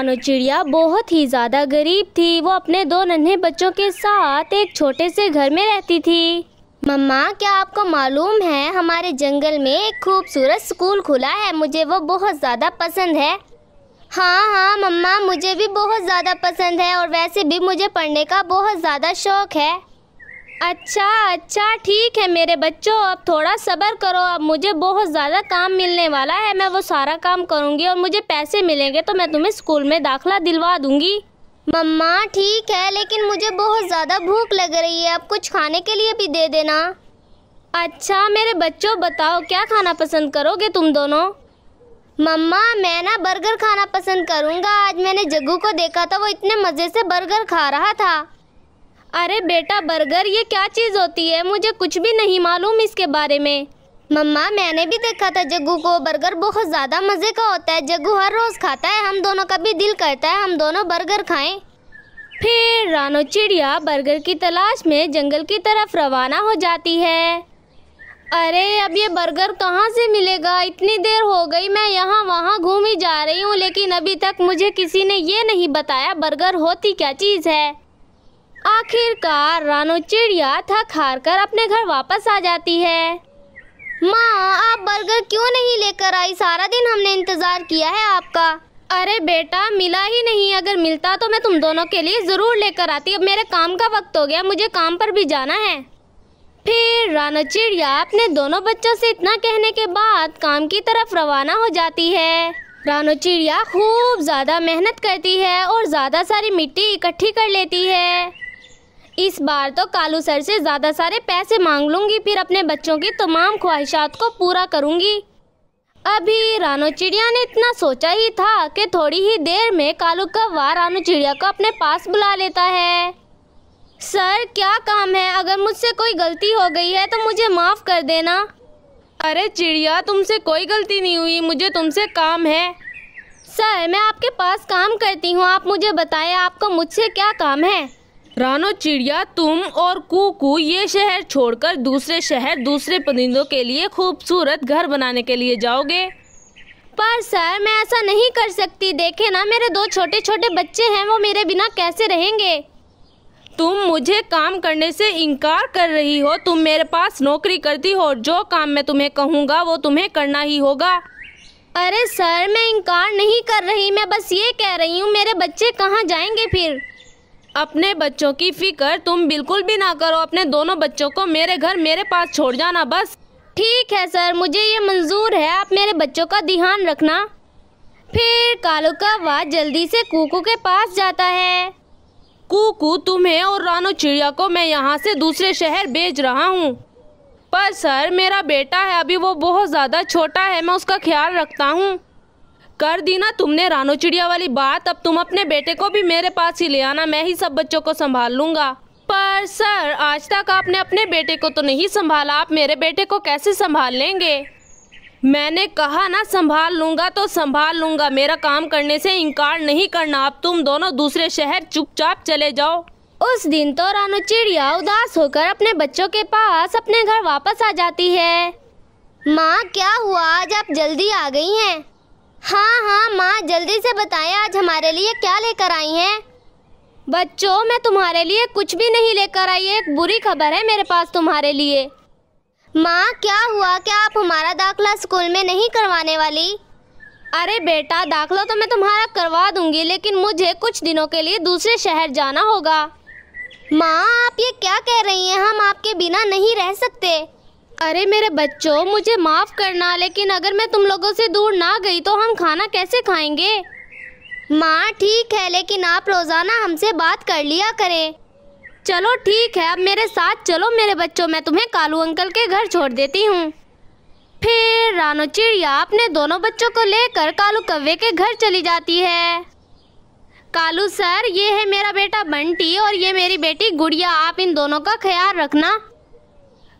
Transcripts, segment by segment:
मानो चिड़िया बहुत ही ज्यादा गरीब थी वो अपने दो नन्हे बच्चों के साथ एक छोटे से घर में रहती थी मम्मा क्या आपको मालूम है हमारे जंगल में एक खूबसूरत स्कूल खुला है मुझे वो बहुत ज़्यादा पसंद है हाँ हाँ मम्मा मुझे भी बहुत ज़्यादा पसंद है और वैसे भी मुझे पढ़ने का बहुत ज़्यादा शौक है अच्छा अच्छा ठीक है मेरे बच्चों अब थोड़ा सब्र करो अब मुझे बहुत ज़्यादा काम मिलने वाला है मैं वो सारा काम करूँगी और मुझे पैसे मिलेंगे तो मैं तुम्हें स्कूल में दाखिला दिलवा दूँगी मम्मा ठीक है लेकिन मुझे बहुत ज़्यादा भूख लग रही है अब कुछ खाने के लिए भी दे देना अच्छा मेरे बच्चों बताओ क्या खाना पसंद करोगे तुम दोनों मम्मा मैं ना बर्गर खाना पसंद करूँगा आज मैंने जग्गू को देखा था वो इतने मज़े से बर्गर खा रहा था अरे बेटा बर्गर ये क्या चीज़ होती है मुझे कुछ भी नहीं मालूम इसके बारे में मम्मा मैंने भी देखा था जग्गू को बर्गर बहुत ज़्यादा मज़े का होता है जग्गू हर रोज़ खाता है हम दोनों का भी दिल करता है हम दोनों बर्गर खाएं फिर रानो चिड़िया बर्गर की तलाश में जंगल की तरफ रवाना हो जाती है अरे अब ये बर्गर कहाँ से मिलेगा इतनी देर हो गई मैं यहाँ वहाँ घूम ही जा रही हूँ लेकिन अभी तक मुझे किसी ने ये नहीं बताया बर्गर होती क्या चीज़ है आखिरकार रानो चिड़िया थक हार कर अपने घर वापस आ जाती है माँ आप बर्गर क्यों नहीं लेकर आई सारा दिन हमने इंतजार किया है आपका अरे बेटा मिला ही नहीं अगर मिलता तो मैं तुम दोनों के लिए ज़रूर लेकर आती अब मेरे काम का वक्त हो गया मुझे काम पर भी जाना है फिर रानो चिड़िया अपने दोनों बच्चों से इतना कहने के बाद काम की तरफ रवाना हो जाती है रानो चिड़िया खूब ज़्यादा मेहनत करती है और ज़्यादा सारी मिट्टी इकट्ठी कर लेती है इस बार तो कालू सर से ज़्यादा सारे पैसे मांग लूँगी फिर अपने बच्चों की तमाम ख्वाहिशात को पूरा करूँगी अभी रानो चिड़िया ने इतना सोचा ही था कि थोड़ी ही देर में कालू कौवा रानो चिड़िया को अपने पास बुला लेता है सर क्या काम है अगर मुझसे कोई गलती हो गई है तो मुझे माफ़ कर देना अरे चिड़िया तुमसे कोई गलती नहीं हुई मुझे तुमसे काम है सर मैं आपके पास काम करती हूँ आप मुझे बताएं आपको मुझसे क्या काम है रानो चिड़िया तुम और कुकू ये शहर छोड़कर दूसरे शहर दूसरे परिंदों के लिए खूबसूरत घर बनाने के लिए जाओगे पर सर मैं ऐसा नहीं कर सकती देखे ना मेरे दो छोटे छोटे बच्चे हैं वो मेरे बिना कैसे रहेंगे तुम मुझे काम करने से इनकार कर रही हो तुम मेरे पास नौकरी करती हो जो काम मैं तुम्हें कहूँगा वो तुम्हें करना ही होगा अरे सर मैं इनकार नहीं कर रही मैं बस ये कह रही हूँ मेरे बच्चे कहाँ जाएंगे फिर अपने बच्चों की फिक्र तुम बिल्कुल भी ना करो अपने दोनों बच्चों को मेरे घर मेरे पास छोड़ जाना बस ठीक है सर मुझे ये मंजूर है आप मेरे बच्चों का ध्यान रखना फिर कालू का वाह जल्दी से कुकू के पास जाता है कुकू तुम्हें और रानो चिड़िया को मैं यहाँ से दूसरे शहर भेज रहा हूँ पर सर मेरा बेटा है अभी वो बहुत ज़्यादा छोटा है मैं उसका ख्याल रखता हूँ कर दी ना तुमने रानो चिड़िया वाली बात अब तुम अपने बेटे को भी मेरे पास ही ले आना मैं ही सब बच्चों को संभाल लूंगा पर सर आज तक आपने अपने बेटे को तो नहीं संभाला आप मेरे बेटे को कैसे संभाल लेंगे मैंने कहा ना संभाल लूंगा तो संभाल लूंगा मेरा काम करने से इनकार नहीं करना आप तुम दोनों दूसरे शहर चुपचाप चले जाओ उस दिन तो रानो चिड़िया उदास होकर अपने बच्चों के पास अपने घर वापस आ जाती है माँ क्या हुआ आज आप जल्दी आ गई हैं हाँ हाँ माँ जल्दी से बताएं आज हमारे लिए क्या लेकर आई हैं बच्चों मैं तुम्हारे लिए कुछ भी नहीं लेकर आई एक बुरी खबर है मेरे पास तुम्हारे लिए माँ क्या हुआ क्या आप हमारा दाखला स्कूल में नहीं करवाने वाली अरे बेटा दाखला तो मैं तुम्हारा करवा दूंगी लेकिन मुझे कुछ दिनों के लिए दूसरे शहर जाना होगा माँ आप ये क्या कह रही हैं हम आपके बिना नहीं रह सकते अरे मेरे बच्चों मुझे माफ़ करना लेकिन अगर मैं तुम लोगों से दूर ना गई तो हम खाना कैसे खाएंगे माँ ठीक है लेकिन आप रोज़ाना हमसे बात कर लिया करें चलो ठीक है अब मेरे साथ चलो मेरे बच्चों मैं तुम्हें कालू अंकल के घर छोड़ देती हूँ फिर रानो चिड़िया अपने दोनों बच्चों को लेकर कालू कव्वे के घर चली जाती है कालू सर ये है मेरा बेटा बंटी और ये मेरी बेटी गुड़िया आप इन दोनों का ख्याल रखना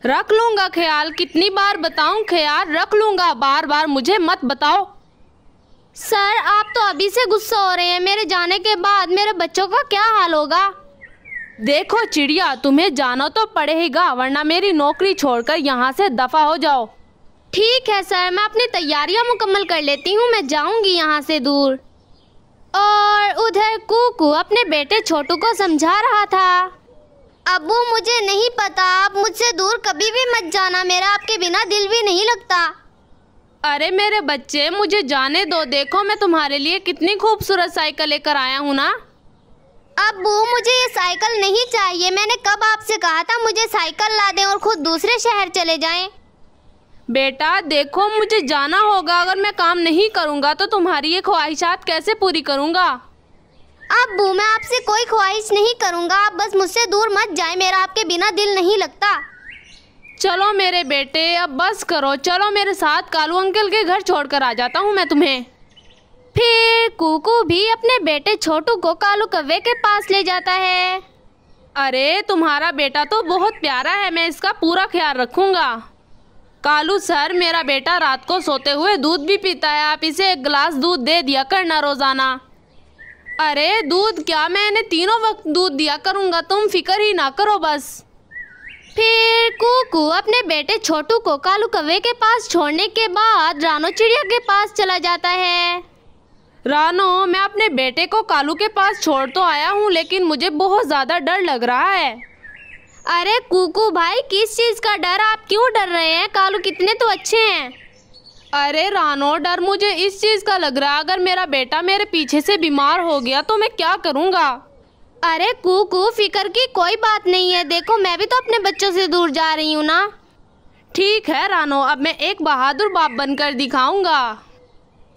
रख लूंगा ख्याल कितनी बार बताऊं ख्याल रख लूंगा बार बार मुझे मत बताओ सर आप तो अभी से गुस्सा हो रहे हैं मेरे जाने के बाद मेरे बच्चों का क्या हाल होगा देखो चिड़िया तुम्हें जाना तो पड़ेगा वरना मेरी नौकरी छोड़कर यहाँ से दफा हो जाओ ठीक है सर मैं अपनी तैयारियाँ मुकम्मल कर लेती हूँ मैं जाऊँगी यहाँ से दूर और उधर कुकू अपने बेटे छोटू को समझा रहा था अबू मुझे नहीं पता आप मुझसे दूर कभी भी मत जाना मेरा आपके बिना दिल भी नहीं लगता अरे मेरे बच्चे मुझे जाने दो देखो मैं तुम्हारे लिए कितनी खूबसूरत साइकिल लेकर आया हूँ ना अबू मुझे ये साइकिल नहीं चाहिए मैंने कब आपसे कहा था मुझे साइकिल ला दें और खुद दूसरे शहर चले जाएं। बेटा देखो मुझे जाना होगा अगर मैं काम नहीं करूँगा तो तुम्हारी ये ख्वाहिशात कैसे पूरी करूँगा अबू मैं आपसे कोई ख्वाहिश नहीं करूँगा आप बस मुझसे दूर मत जाए मेरा आपके बिना दिल नहीं लगता चलो मेरे बेटे अब बस करो चलो मेरे साथ कालू अंकल के घर छोड़कर आ जाता हूँ मैं तुम्हें फिर कुकू भी अपने बेटे छोटू को कालू कव्वे के पास ले जाता है अरे तुम्हारा बेटा तो बहुत प्यारा है मैं इसका पूरा ख्याल रखूँगा कालू सर मेरा बेटा रात को सोते हुए दूध भी पीता है आप इसे एक गिलास दूध दे दिया करना रोज़ाना अरे दूध क्या मैंने तीनों वक्त दूध दिया करूँगा तुम फिक्र ही ना करो बस फिर कुकू अपने बेटे छोटू को कालू कव्वे के पास छोड़ने के बाद रानो चिड़िया के पास चला जाता है रानो मैं अपने बेटे को कालू के पास छोड़ तो आया हूँ लेकिन मुझे बहुत ज़्यादा डर लग रहा है अरे कुकू भाई किस चीज़ का डर आप क्यों डर रहे हैं कालू कितने तो अच्छे हैं अरे रानो डर मुझे इस चीज़ का लग रहा है अगर मेरा बेटा मेरे पीछे से बीमार हो गया तो मैं क्या करूँगा अरे कुकू फिकर की कोई बात नहीं है देखो मैं भी तो अपने बच्चों से दूर जा रही हूँ ना ठीक है रानो अब मैं एक बहादुर बाप बनकर दिखाऊंगा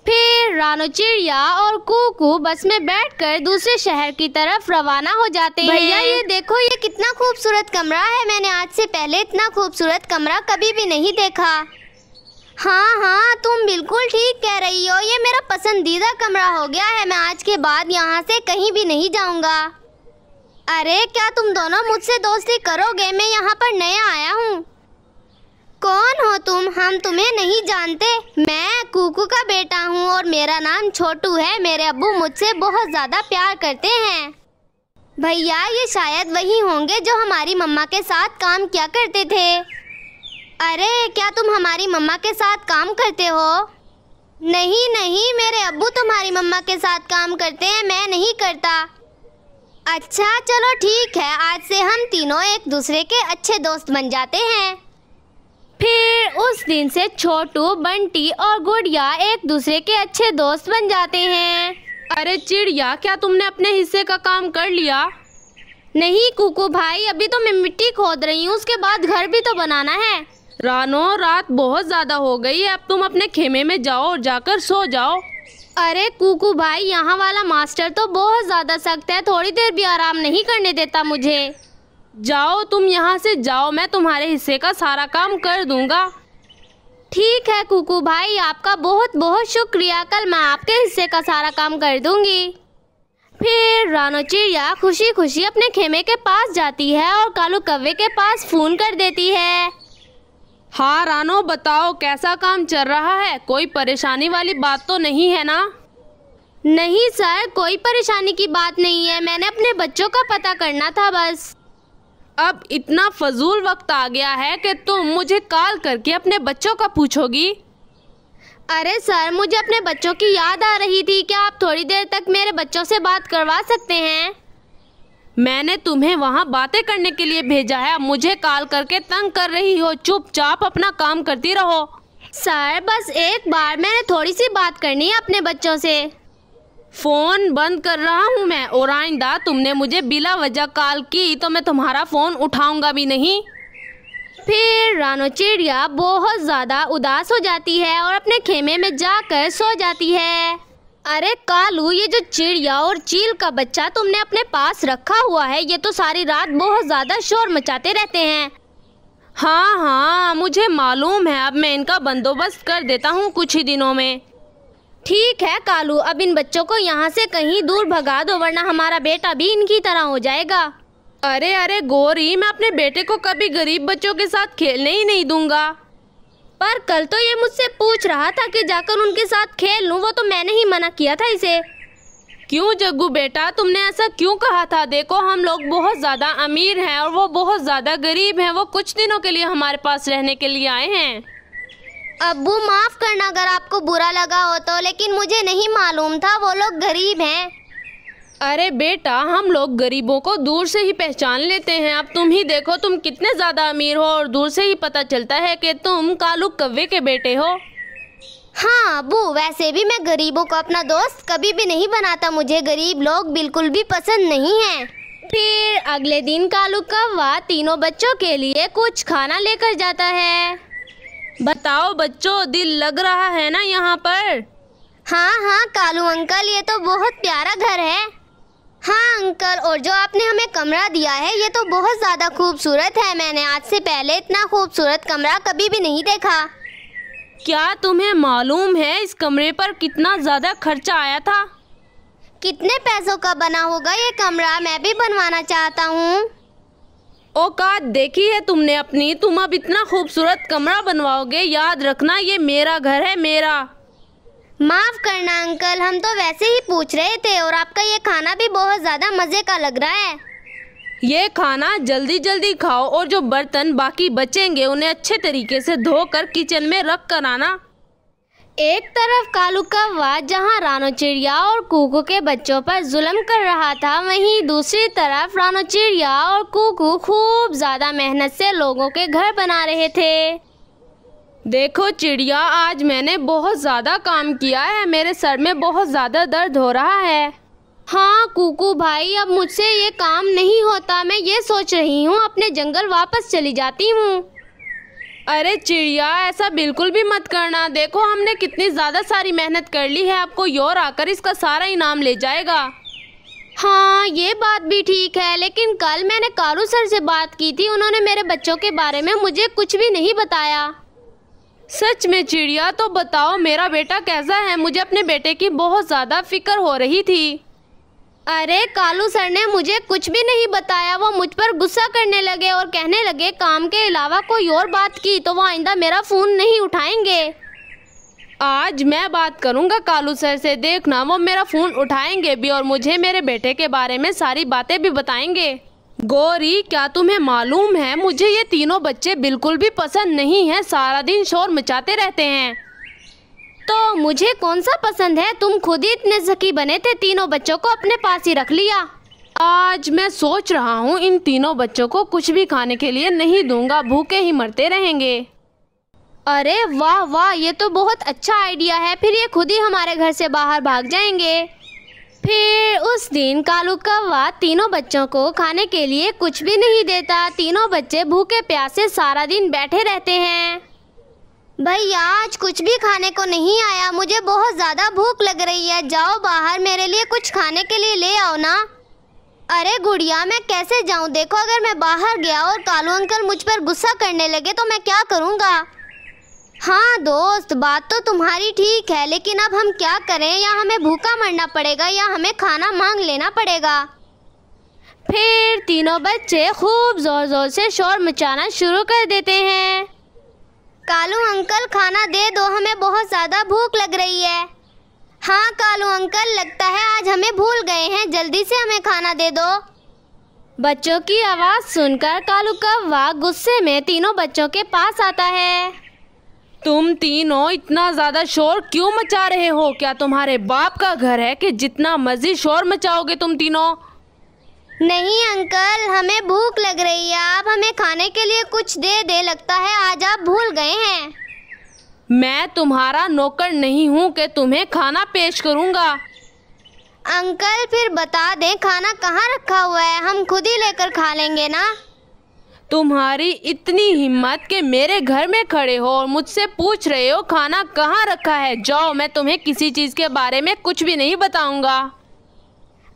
फिर रानो चिड़िया और कुकू बस में बैठकर दूसरे शहर की तरफ रवाना हो जाते हैं भैया ये देखो ये कितना खूबसूरत कमरा है मैंने आज से पहले इतना खूबसूरत कमरा कभी भी नहीं देखा हाँ हाँ तुम बिल्कुल ठीक कह रही हो ये मेरा पसंदीदा कमरा हो गया है मैं आज के बाद यहाँ से कहीं भी नहीं जाऊँगा अरे क्या तुम दोनों मुझसे दोस्ती करोगे मैं यहाँ पर नया आया हूँ कौन हो तुम हम तुम्हें नहीं जानते मैं कुकू का बेटा हूँ और मेरा नाम छोटू है मेरे अबू मुझसे बहुत ज़्यादा प्यार करते हैं भैया ये शायद वही होंगे जो हमारी मम्मा के साथ काम किया करते थे अरे क्या तुम हमारी मम्मा के साथ काम करते हो नहीं नहीं मेरे अब्बू तुम्हारी मम्मा के साथ काम करते हैं मैं नहीं करता अच्छा चलो ठीक है आज से हम तीनों एक दूसरे के अच्छे दोस्त बन जाते हैं फिर उस दिन से छोटू बंटी और गुड़िया एक दूसरे के अच्छे दोस्त बन जाते हैं अरे चिड़िया क्या तुमने अपने हिस्से का काम कर लिया नहीं कुकू भाई अभी तो मैं मिट्टी खोद रही हूँ उसके बाद घर भी तो बनाना है रानो रात बहुत ज़्यादा हो गई है अब तुम अपने खेमे में जाओ और जाकर सो जाओ अरे कुकू भाई यहाँ वाला मास्टर तो बहुत ज़्यादा सख्त है थोड़ी देर भी आराम नहीं करने देता मुझे जाओ तुम यहाँ से जाओ मैं तुम्हारे हिस्से का सारा काम कर दूंगा ठीक है कुकू भाई आपका बहुत बहुत शुक्रिया कल मैं आपके हिस्से का सारा काम कर दूंगी फिर रानो चिड़िया खुशी खुशी अपने खेमे के पास जाती है और कालू कव्वे के पास फ़ोन कर देती है हाँ रानो बताओ कैसा काम चल रहा है कोई परेशानी वाली बात तो नहीं है ना नहीं सर कोई परेशानी की बात नहीं है मैंने अपने बच्चों का पता करना था बस अब इतना फजूल वक्त आ गया है कि तुम मुझे कॉल करके अपने बच्चों का पूछोगी अरे सर मुझे अपने बच्चों की याद आ रही थी क्या आप थोड़ी देर तक मेरे बच्चों से बात करवा सकते हैं मैंने तुम्हें वहाँ बातें करने के लिए भेजा है मुझे कॉल करके तंग कर रही हो चुपचाप अपना काम करती रहो सर बस एक बार मैंने थोड़ी सी बात करनी है अपने बच्चों से फोन बंद कर रहा हूँ मैं और आइंदा तुमने मुझे बिला वजह कॉल की तो मैं तुम्हारा फोन उठाऊंगा भी नहीं फिर रानो चिड़िया बहुत ज़्यादा उदास हो जाती है और अपने खेमे में जाकर सो जाती है अरे कालू ये जो चिड़िया और चील का बच्चा तुमने अपने पास रखा हुआ है ये तो सारी रात बहुत ज़्यादा शोर मचाते रहते हैं हाँ हाँ मुझे मालूम है अब मैं इनका बंदोबस्त कर देता हूँ कुछ ही दिनों में ठीक है कालू अब इन बच्चों को यहाँ से कहीं दूर भगा दो वरना हमारा बेटा भी इनकी तरह हो जाएगा अरे अरे गोरी मैं अपने बेटे को कभी गरीब बच्चों के साथ खेलने ही नहीं दूंगा पर कल तो ये मुझसे पूछ रहा था कि जाकर उनके साथ खेल लूँ वो तो मैंने ही मना किया था इसे क्यों जग्गू बेटा तुमने ऐसा क्यों कहा था देखो हम लोग बहुत ज़्यादा अमीर हैं और वो बहुत ज़्यादा गरीब हैं वो कुछ दिनों के लिए हमारे पास रहने के लिए आए हैं अबू माफ़ करना अगर आपको बुरा लगा हो तो लेकिन मुझे नहीं मालूम था वो लोग गरीब हैं अरे बेटा हम लोग गरीबों को दूर से ही पहचान लेते हैं अब तुम ही देखो तुम कितने ज़्यादा अमीर हो और दूर से ही पता चलता है कि तुम कालू कव्वे के बेटे हो हाँ अबू वैसे भी मैं गरीबों को अपना दोस्त कभी भी नहीं बनाता मुझे गरीब लोग बिल्कुल भी पसंद नहीं है फिर अगले दिन कालू कव्वा तीनों बच्चों के लिए कुछ खाना लेकर जाता है बताओ बच्चों दिल लग रहा है ना यहाँ पर हाँ हाँ कालू अंकल ये तो बहुत प्यारा घर है हाँ अंकल और जो आपने हमें कमरा दिया है ये तो बहुत ज़्यादा खूबसूरत है मैंने आज से पहले इतना खूबसूरत कमरा कभी भी नहीं देखा क्या तुम्हें मालूम है इस कमरे पर कितना ज़्यादा खर्चा आया था कितने पैसों का बना होगा ये कमरा मैं भी बनवाना चाहता हूँ औकात देखी है तुमने अपनी तुम अब इतना खूबसूरत कमरा बनवाओगे याद रखना ये मेरा घर है मेरा माफ करना अंकल हम तो वैसे ही पूछ रहे थे और आपका ये खाना भी बहुत ज्यादा मजे का लग रहा है ये खाना जल्दी जल्दी खाओ और जो बर्तन बाकी बचेंगे उन्हें अच्छे तरीके से धोकर किचन में रख कर आना एक तरफ कालू वाद जहाँ रानो चिड़िया और कुकू के बच्चों पर जुल्म कर रहा था वहीं दूसरी तरफ रानो चिड़िया और कुकू खूब ज़्यादा मेहनत से लोगों के घर बना रहे थे देखो चिड़िया आज मैंने बहुत ज़्यादा काम किया है मेरे सर में बहुत ज़्यादा दर्द हो रहा है हाँ कुकू भाई अब मुझसे ये काम नहीं होता मैं ये सोच रही हूँ अपने जंगल वापस चली जाती हूँ अरे चिड़िया ऐसा बिल्कुल भी मत करना देखो हमने कितनी ज़्यादा सारी मेहनत कर ली है आपको योर आकर इसका सारा इनाम ले जाएगा हाँ ये बात भी ठीक है लेकिन कल मैंने कारू सर से बात की थी उन्होंने मेरे बच्चों के बारे में मुझे कुछ भी नहीं बताया सच में चिड़िया तो बताओ मेरा बेटा कैसा है मुझे अपने बेटे की बहुत ज़्यादा फिक्र हो रही थी अरे कालू सर ने मुझे कुछ भी नहीं बताया वो मुझ पर गुस्सा करने लगे और कहने लगे काम के अलावा कोई और बात की तो वो आइंदा मेरा फ़ोन नहीं उठाएंगे आज मैं बात करूंगा कालू सर से देखना वो मेरा फ़ोन उठाएंगे भी और मुझे मेरे बेटे के बारे में सारी बातें भी बताएंगे गौरी क्या तुम्हें मालूम है मुझे ये तीनों बच्चे बिल्कुल भी पसंद नहीं हैं सारा दिन शोर मचाते रहते हैं तो मुझे कौन सा पसंद है तुम खुद ही इतने सखी बने थे तीनों बच्चों को अपने पास ही रख लिया आज मैं सोच रहा हूँ इन तीनों बच्चों को कुछ भी खाने के लिए नहीं दूंगा भूखे ही मरते रहेंगे अरे वाह वाह ये तो बहुत अच्छा आइडिया है फिर ये खुद ही हमारे घर से बाहर भाग जाएंगे फिर उस दिन कालू कौवा तीनों बच्चों को खाने के लिए कुछ भी नहीं देता तीनों बच्चे भूखे प्यासे सारा दिन बैठे रहते हैं भैया आज कुछ भी खाने को नहीं आया मुझे बहुत ज़्यादा भूख लग रही है जाओ बाहर मेरे लिए कुछ खाने के लिए ले आओ ना अरे गुड़िया मैं कैसे जाऊँ देखो अगर मैं बाहर गया और कालू अंकल मुझ पर गुस्सा करने लगे तो मैं क्या करूँगा हाँ दोस्त बात तो तुम्हारी ठीक है लेकिन अब हम क्या करें या हमें भूखा मरना पड़ेगा या हमें खाना मांग लेना पड़ेगा फिर तीनों बच्चे खूब ज़ोर ज़ोर से शोर मचाना शुरू कर देते हैं कालू अंकल खाना दे दो हमें बहुत ज़्यादा भूख लग रही है हाँ कालू अंकल लगता है आज हमें भूल गए हैं जल्दी से हमें खाना दे दो बच्चों की आवाज़ सुनकर कालू कौवा गुस्से में तीनों बच्चों के पास आता है तुम तीनों इतना ज्यादा शोर क्यों मचा रहे हो क्या तुम्हारे बाप का घर है कि जितना मर्जी शोर मचाओगे तुम तीनों नहीं अंकल हमें भूख लग रही है आप हमें खाने के लिए कुछ दे दे लगता है आज आप भूल गए हैं मैं तुम्हारा नौकर नहीं हूँ कि तुम्हें खाना पेश करूँगा अंकल फिर बता दें खाना कहाँ रखा हुआ है हम खुद ही लेकर खा लेंगे ना तुम्हारी इतनी हिम्मत के मेरे घर में खड़े हो और मुझसे पूछ रहे हो खाना कहाँ रखा है जाओ मैं तुम्हें किसी चीज़ के बारे में कुछ भी नहीं बताऊंगा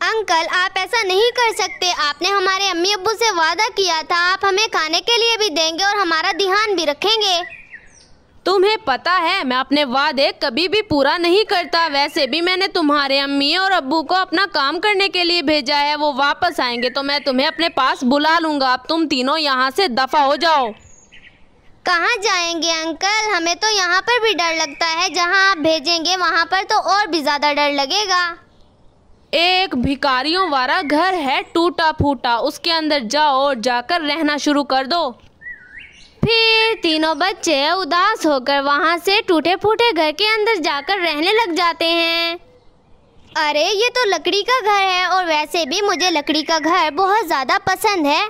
अंकल आप ऐसा नहीं कर सकते आपने हमारे अम्मी अबू से वादा किया था आप हमें खाने के लिए भी देंगे और हमारा ध्यान भी रखेंगे तुम्हें पता है मैं अपने वादे कभी भी पूरा नहीं करता वैसे भी मैंने तुम्हारे अम्मी और अब्बू को अपना काम करने के लिए भेजा है वो वापस आएंगे तो मैं तुम्हें अपने पास बुला लूंगा अब तुम तीनों यहाँ से दफ़ा हो जाओ कहाँ जाएंगे अंकल हमें तो यहाँ पर भी डर लगता है जहाँ आप भेजेंगे वहाँ पर तो और भी ज़्यादा डर लगेगा एक भिकारियों वाला घर है टूटा फूटा उसके अंदर जाओ और जाकर रहना शुरू कर दो फिर तीनों बच्चे उदास होकर वहाँ से टूटे फूटे घर के अंदर जाकर रहने लग जाते हैं अरे ये तो लकड़ी का घर है और वैसे भी मुझे लकड़ी का घर बहुत ज़्यादा पसंद है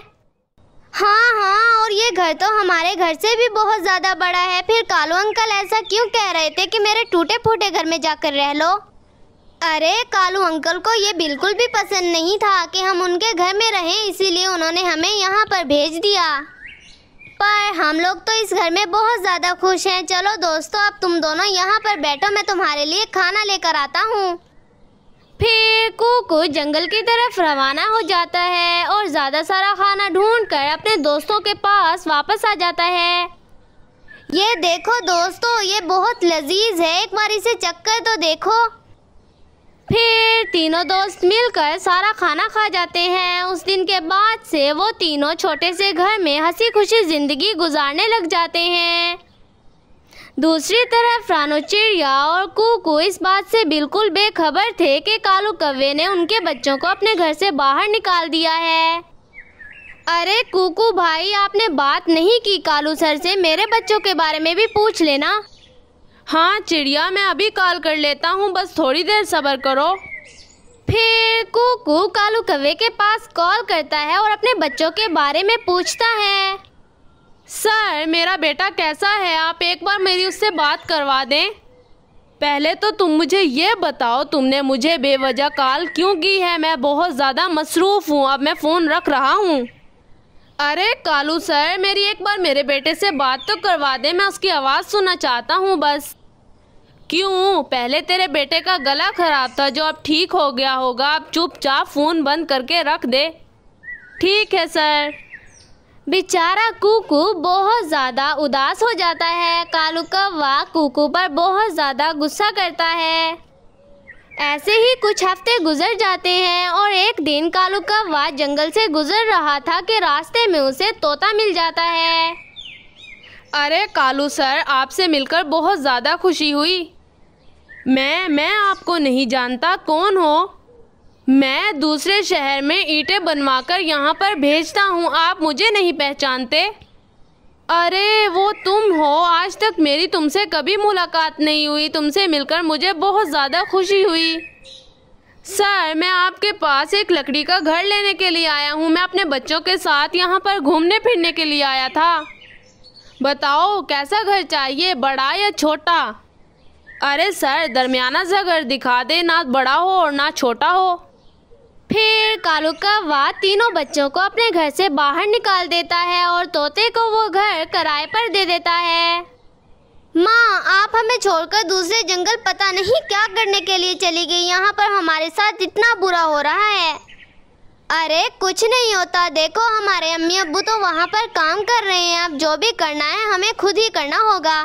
हाँ हाँ और ये घर तो हमारे घर से भी बहुत ज़्यादा बड़ा है फिर कालू अंकल ऐसा क्यों कह रहे थे कि मेरे टूटे फूटे घर में जाकर रह लो अरे कालू अंकल को ये बिल्कुल भी पसंद नहीं था कि हम उनके घर में रहें इसीलिए उन्होंने हमें यहाँ पर भेज दिया पर हम लोग तो इस घर में बहुत ज़्यादा खुश हैं चलो दोस्तों अब तुम दोनों यहाँ पर बैठो मैं तुम्हारे लिए खाना लेकर आता हूँ फिर कुकू जंगल की तरफ रवाना हो जाता है और ज़्यादा सारा खाना कर अपने दोस्तों के पास वापस आ जाता है ये देखो दोस्तों ये बहुत लजीज है एक बार इसे चक्कर तो देखो फिर तीनों दोस्त मिलकर सारा खाना खा जाते हैं उस दिन के बाद से वो तीनों छोटे से घर में हंसी खुशी ज़िंदगी गुजारने लग जाते हैं दूसरी तरफ रानो चिड़िया और कुकू इस बात से बिल्कुल बेखबर थे कि कालू कव्वे ने उनके बच्चों को अपने घर से बाहर निकाल दिया है अरे कुकू भाई आपने बात नहीं की कालू सर से मेरे बच्चों के बारे में भी पूछ लेना हाँ चिड़िया मैं अभी कॉल कर लेता हूँ बस थोड़ी देर सबर करो फिर कुकू कालू कवे के पास कॉल करता है और अपने बच्चों के बारे में पूछता है सर मेरा बेटा कैसा है आप एक बार मेरी उससे बात करवा दें पहले तो तुम मुझे ये बताओ तुमने मुझे बेवजह कॉल क्यों की है मैं बहुत ज़्यादा मसरूफ़ हूँ अब मैं फ़ोन रख रहा हूँ अरे कालू सर मेरी एक बार मेरे बेटे से बात तो करवा दे मैं उसकी आवाज़ सुनना चाहता हूँ बस क्यों पहले तेरे बेटे का गला खराब था जो अब ठीक हो गया होगा अब चुपचाप फ़ोन बंद करके रख दे ठीक है सर बेचारा कुकू बहुत ज़्यादा उदास हो जाता है कालू का वाह कुकू पर बहुत ज़्यादा गुस्सा करता है ऐसे ही कुछ हफ्ते गुजर जाते हैं और एक दिन कालू कौवा जंगल से गुजर रहा था कि रास्ते में उसे तोता मिल जाता है अरे कालू सर आपसे मिलकर बहुत ज़्यादा खुशी हुई मैं मैं आपको नहीं जानता कौन हो मैं दूसरे शहर में ईंटें बनवाकर यहाँ पर भेजता हूँ आप मुझे नहीं पहचानते अरे वो तुम हो आज तक मेरी तुमसे कभी मुलाकात नहीं हुई तुमसे मिलकर मुझे बहुत ज़्यादा खुशी हुई सर मैं आपके पास एक लकड़ी का घर लेने के लिए आया हूँ मैं अपने बच्चों के साथ यहाँ पर घूमने फिरने के लिए आया था बताओ कैसा घर चाहिए बड़ा या छोटा अरे सर दरमियाना सा घर दिखा दे ना बड़ा हो और ना छोटा हो फिर कालू का तीनों बच्चों को अपने घर से बाहर निकाल देता है और तोते को वो घर किराए पर दे देता है माँ आप हमें छोड़कर दूसरे जंगल पता नहीं क्या करने के लिए चली गई यहाँ पर हमारे साथ इतना बुरा हो रहा है अरे कुछ नहीं होता देखो हमारे अम्मी अबू तो वहाँ पर काम कर रहे हैं अब जो भी करना है हमें खुद ही करना होगा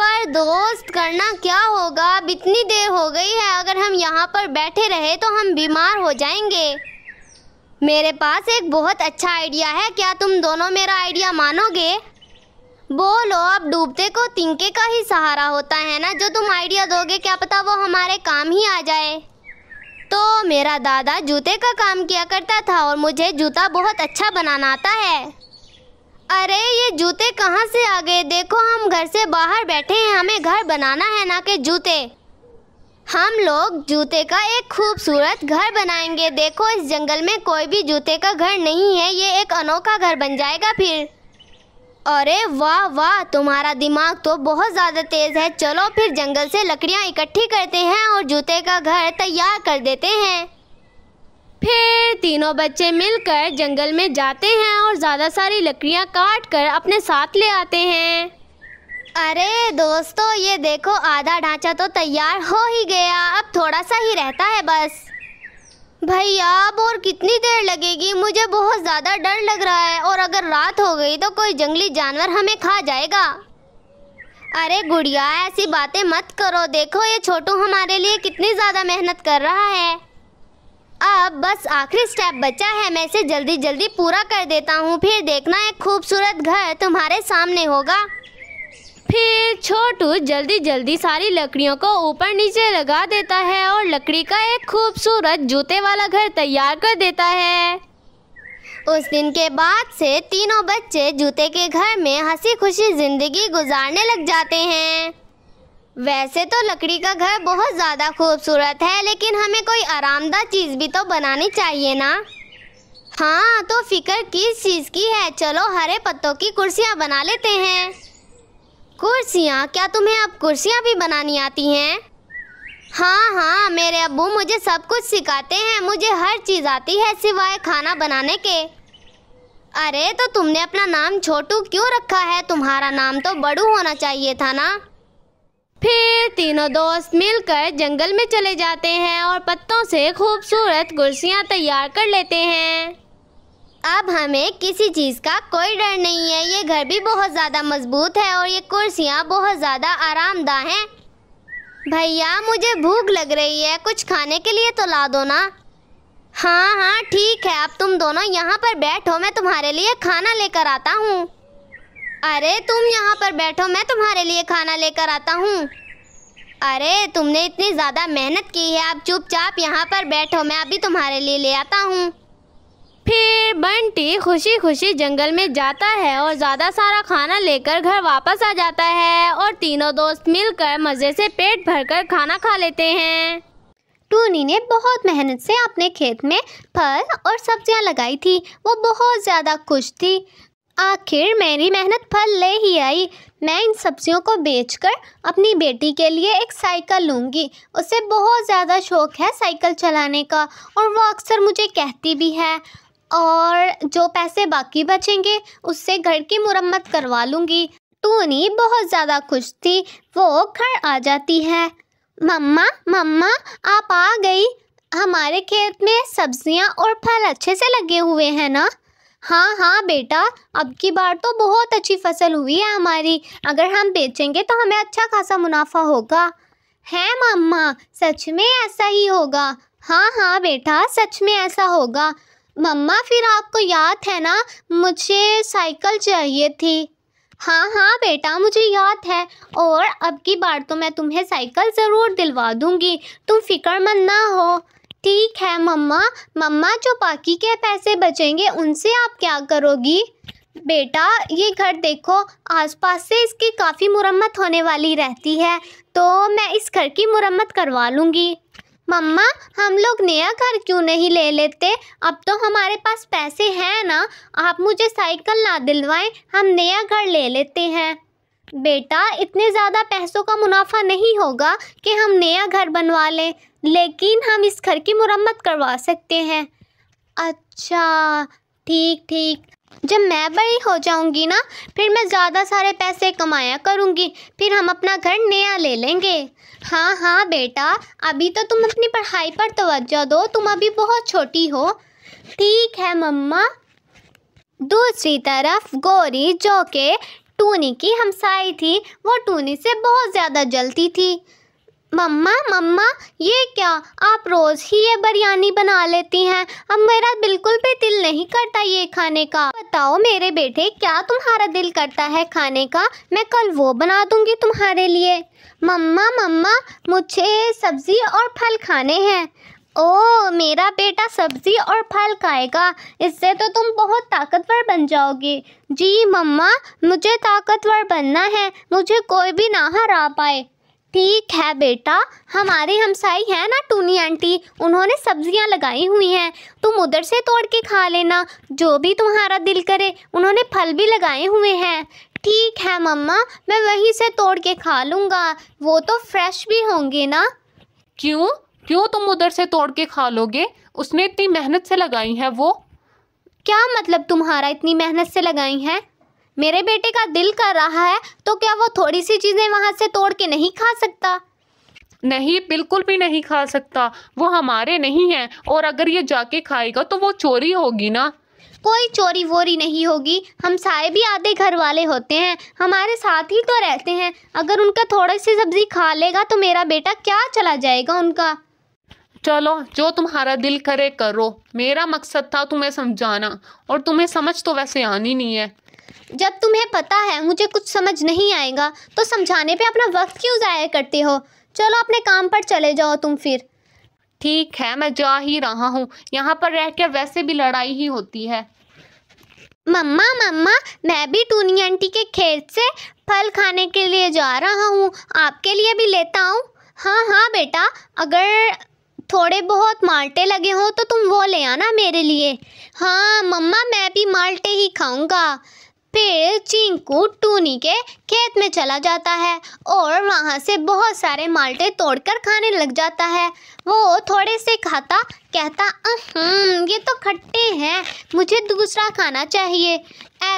पर दोस्त करना क्या होगा अब इतनी देर हो गई है अगर हम यहाँ पर बैठे रहे तो हम बीमार हो जाएंगे मेरे पास एक बहुत अच्छा आइडिया है क्या तुम दोनों मेरा आइडिया मानोगे बोलो अब डूबते को तिनके का ही सहारा होता है ना जो तुम आइडिया दोगे क्या पता वो हमारे काम ही आ जाए तो मेरा दादा जूते का काम किया करता था और मुझे जूता बहुत अच्छा बनाना आता है अरे ये जूते कहाँ से आ गए देखो हम घर से बाहर बैठे हैं हमें घर बनाना है ना कि जूते हम लोग जूते का एक खूबसूरत घर बनाएंगे देखो इस जंगल में कोई भी जूते का घर नहीं है ये एक अनोखा घर बन जाएगा फिर अरे वाह वाह तुम्हारा दिमाग तो बहुत ज़्यादा तेज़ है चलो फिर जंगल से लकड़ियाँ इकट्ठी करते हैं और जूते का घर तैयार कर देते हैं फिर तीनों बच्चे मिलकर जंगल में जाते हैं और ज़्यादा सारी लकड़ियाँ काट कर अपने साथ ले आते हैं अरे दोस्तों ये देखो आधा ढांचा तो तैयार हो ही गया अब थोड़ा सा ही रहता है बस भैया अब और कितनी देर लगेगी मुझे बहुत ज़्यादा डर लग रहा है और अगर रात हो गई तो कोई जंगली जानवर हमें खा जाएगा अरे गुड़िया ऐसी बातें मत करो देखो ये छोटू हमारे लिए कितनी ज़्यादा मेहनत कर रहा है अब बस आखिरी स्टेप बचा है मैं इसे जल्दी जल्दी पूरा कर देता हूँ फिर देखना एक खूबसूरत घर तुम्हारे सामने होगा फिर छोटू जल्दी जल्दी सारी लकड़ियों को ऊपर नीचे लगा देता है और लकड़ी का एक खूबसूरत जूते वाला घर तैयार कर देता है उस दिन के बाद से तीनों बच्चे जूते के घर में हंसी खुशी ज़िंदगी गुजारने लग जाते हैं वैसे तो लकड़ी का घर बहुत ज़्यादा खूबसूरत है लेकिन हमें कोई आरामदा चीज़ भी तो बनानी चाहिए ना हाँ तो फिक्र किस चीज़ की है चलो हरे पत्तों की कुर्सियाँ बना लेते हैं कुर्सियाँ क्या तुम्हें अब कुर्सियाँ भी बनानी आती हैं हाँ हाँ मेरे अबू मुझे सब कुछ सिखाते हैं मुझे हर चीज़ आती है सिवाय खाना बनाने के अरे तो तुमने अपना नाम छोटू क्यों रखा है तुम्हारा नाम तो बड़ू होना चाहिए था ना फिर तीनों दोस्त मिलकर जंगल में चले जाते हैं और पत्तों से खूबसूरत कुर्सियाँ तैयार कर लेते हैं अब हमें किसी चीज़ का कोई डर नहीं है ये घर भी बहुत ज़्यादा मजबूत है और ये कुर्सियाँ बहुत ज़्यादा आरामदा हैं भैया मुझे भूख लग रही है कुछ खाने के लिए तो ला दो ना हाँ हाँ ठीक है अब तुम दोनों यहाँ पर बैठो मैं तुम्हारे लिए खाना लेकर आता हूँ अरे तुम यहाँ पर बैठो मैं तुम्हारे लिए खाना लेकर आता हूँ अरे तुमने इतनी ज़्यादा मेहनत की है आप चुपचाप यहाँ पर बैठो मैं अभी तुम्हारे लिए ले आता हूँ फिर बंटी खुशी खुशी जंगल में जाता है और ज़्यादा सारा खाना लेकर घर वापस आ जाता है और तीनों दोस्त मिलकर मज़े से पेट भरकर खाना खा लेते हैं टूनी ने बहुत मेहनत से अपने खेत में फल और सब्जियां लगाई थी वो बहुत ज़्यादा खुश थी आखिर मेरी मेहनत फल ले ही आई मैं इन सब्जियों को बेचकर अपनी बेटी के लिए एक साइकिल लूँगी उसे बहुत ज़्यादा शौक़ है साइकिल चलाने का और वो अक्सर मुझे कहती भी है और जो पैसे बाकी बचेंगे उससे घर की मुरम्मत करवा लूँगी टूनी बहुत ज़्यादा खुश थी वो घर आ जाती है मम्मा मम्मा आप आ गई हमारे खेत में सब्ज़ियाँ और फल अच्छे से लगे हुए हैं ना हाँ हाँ बेटा अब की बार तो बहुत अच्छी फसल हुई है हमारी अगर हम बेचेंगे तो हमें अच्छा खासा मुनाफा होगा है मम्मा सच में ऐसा ही होगा हाँ हाँ बेटा सच में ऐसा होगा मम्मा फिर आपको याद है ना मुझे साइकिल चाहिए थी हाँ हाँ बेटा मुझे याद है और अब की बार तो मैं तुम्हें साइकिल ज़रूर दिलवा दूँगी तुम फिक्रमंद ना हो ठीक है मम्मा मम्मा जो बाकी के पैसे बचेंगे उनसे आप क्या करोगी बेटा ये घर देखो आसपास से इसकी काफ़ी मुरम्मत होने वाली रहती है तो मैं इस घर की मुरम्मत करवा लूँगी मम्मा हम लोग नया घर क्यों नहीं ले लेते अब तो हमारे पास पैसे हैं ना आप मुझे साइकिल ना दिलवाएं हम नया घर ले लेते हैं बेटा इतने ज़्यादा पैसों का मुनाफा नहीं होगा कि हम नया घर बनवा लें लेकिन हम इस घर की मुरम्मत करवा सकते हैं अच्छा ठीक ठीक जब मैं बड़ी हो जाऊंगी ना फिर मैं ज़्यादा सारे पैसे कमाया करूंगी फिर हम अपना घर नया ले लेंगे हाँ हाँ बेटा अभी तो तुम अपनी पढ़ाई पर तोज्जो दो तुम अभी बहुत छोटी हो ठीक है मम्मा दूसरी तरफ गौरी जो कि टूनी की हमसाई थी वो टूनी से बहुत ज़्यादा जलती थी मम्मा मम्मा ये क्या आप रोज़ ही ये बिरयानी बना लेती हैं अब मेरा बिल्कुल भी दिल नहीं करता ये खाने का बताओ मेरे बेटे क्या तुम्हारा दिल करता है खाने का मैं कल वो बना दूंगी तुम्हारे लिए मम्मा मम्मा मुझे सब्ज़ी और फल खाने हैं ओ मेरा बेटा सब्जी और फल खाएगा इससे तो तुम बहुत ताकतवर बन जाओगे जी मम्मा मुझे ताकतवर बनना है मुझे कोई भी ना हरा पाए ठीक है बेटा हमारे हमसाई हैं ना टूनी आंटी उन्होंने सब्जियां लगाई हुई हैं तुम उधर से तोड़ के खा लेना जो भी तुम्हारा दिल करे उन्होंने फल भी लगाए हुए हैं ठीक है मम्मा मैं वहीं से तोड़ के खा लूँगा वो तो फ्रेश भी होंगे ना क्यों क्यों तुम उधर से तोड़ के खा लोगे उसने इतनी मेहनत से लगाई है वो क्या मतलब तुम्हारा इतनी मेहनत से लगाई है मेरे बेटे का दिल कर रहा है तो क्या वो थोड़ी सी चीज़ें वहाँ से तोड़ के नहीं खा सकता नहीं बिल्कुल भी नहीं खा सकता वो हमारे नहीं हैं और अगर ये जाके खाएगा तो वो चोरी होगी ना कोई चोरी वोरी नहीं होगी हम साए भी आधे घर वाले होते हैं हमारे साथ ही तो रहते हैं अगर उनका थोड़ी सी सब्ज़ी खा लेगा तो मेरा बेटा क्या चला जाएगा उनका चलो जो तुम्हारा दिल करे करो मेरा मकसद था तुम्हें समझाना और तुम्हें समझ तो वैसे आनी नहीं है जब तुम्हें पता है मुझे कुछ समझ नहीं आएगा तो समझाने पे अपना वक्त क्यों ज़ाया करते हो चलो अपने काम पर चले जाओ तुम फिर ठीक है मैं जा ही रहा हूँ यहाँ पर रहकर वैसे भी लड़ाई ही होती है मम्मा मम्मा मैं भी टूनी आंटी के खेत से फल खाने के लिए जा रहा हूँ आपके लिए भी लेता हूँ हाँ हाँ बेटा अगर थोड़े बहुत माल्टे लगे हों तो तुम वो ले आना मेरे लिए हाँ मम्मा मैं भी माल्टे ही खाऊंगा फिर चिंकू टूनी के खेत में चला जाता है और वहाँ से बहुत सारे माल्टे तोड़कर खाने लग जाता है वो थोड़े से खाता कहता ये तो खट्टे हैं मुझे दूसरा खाना चाहिए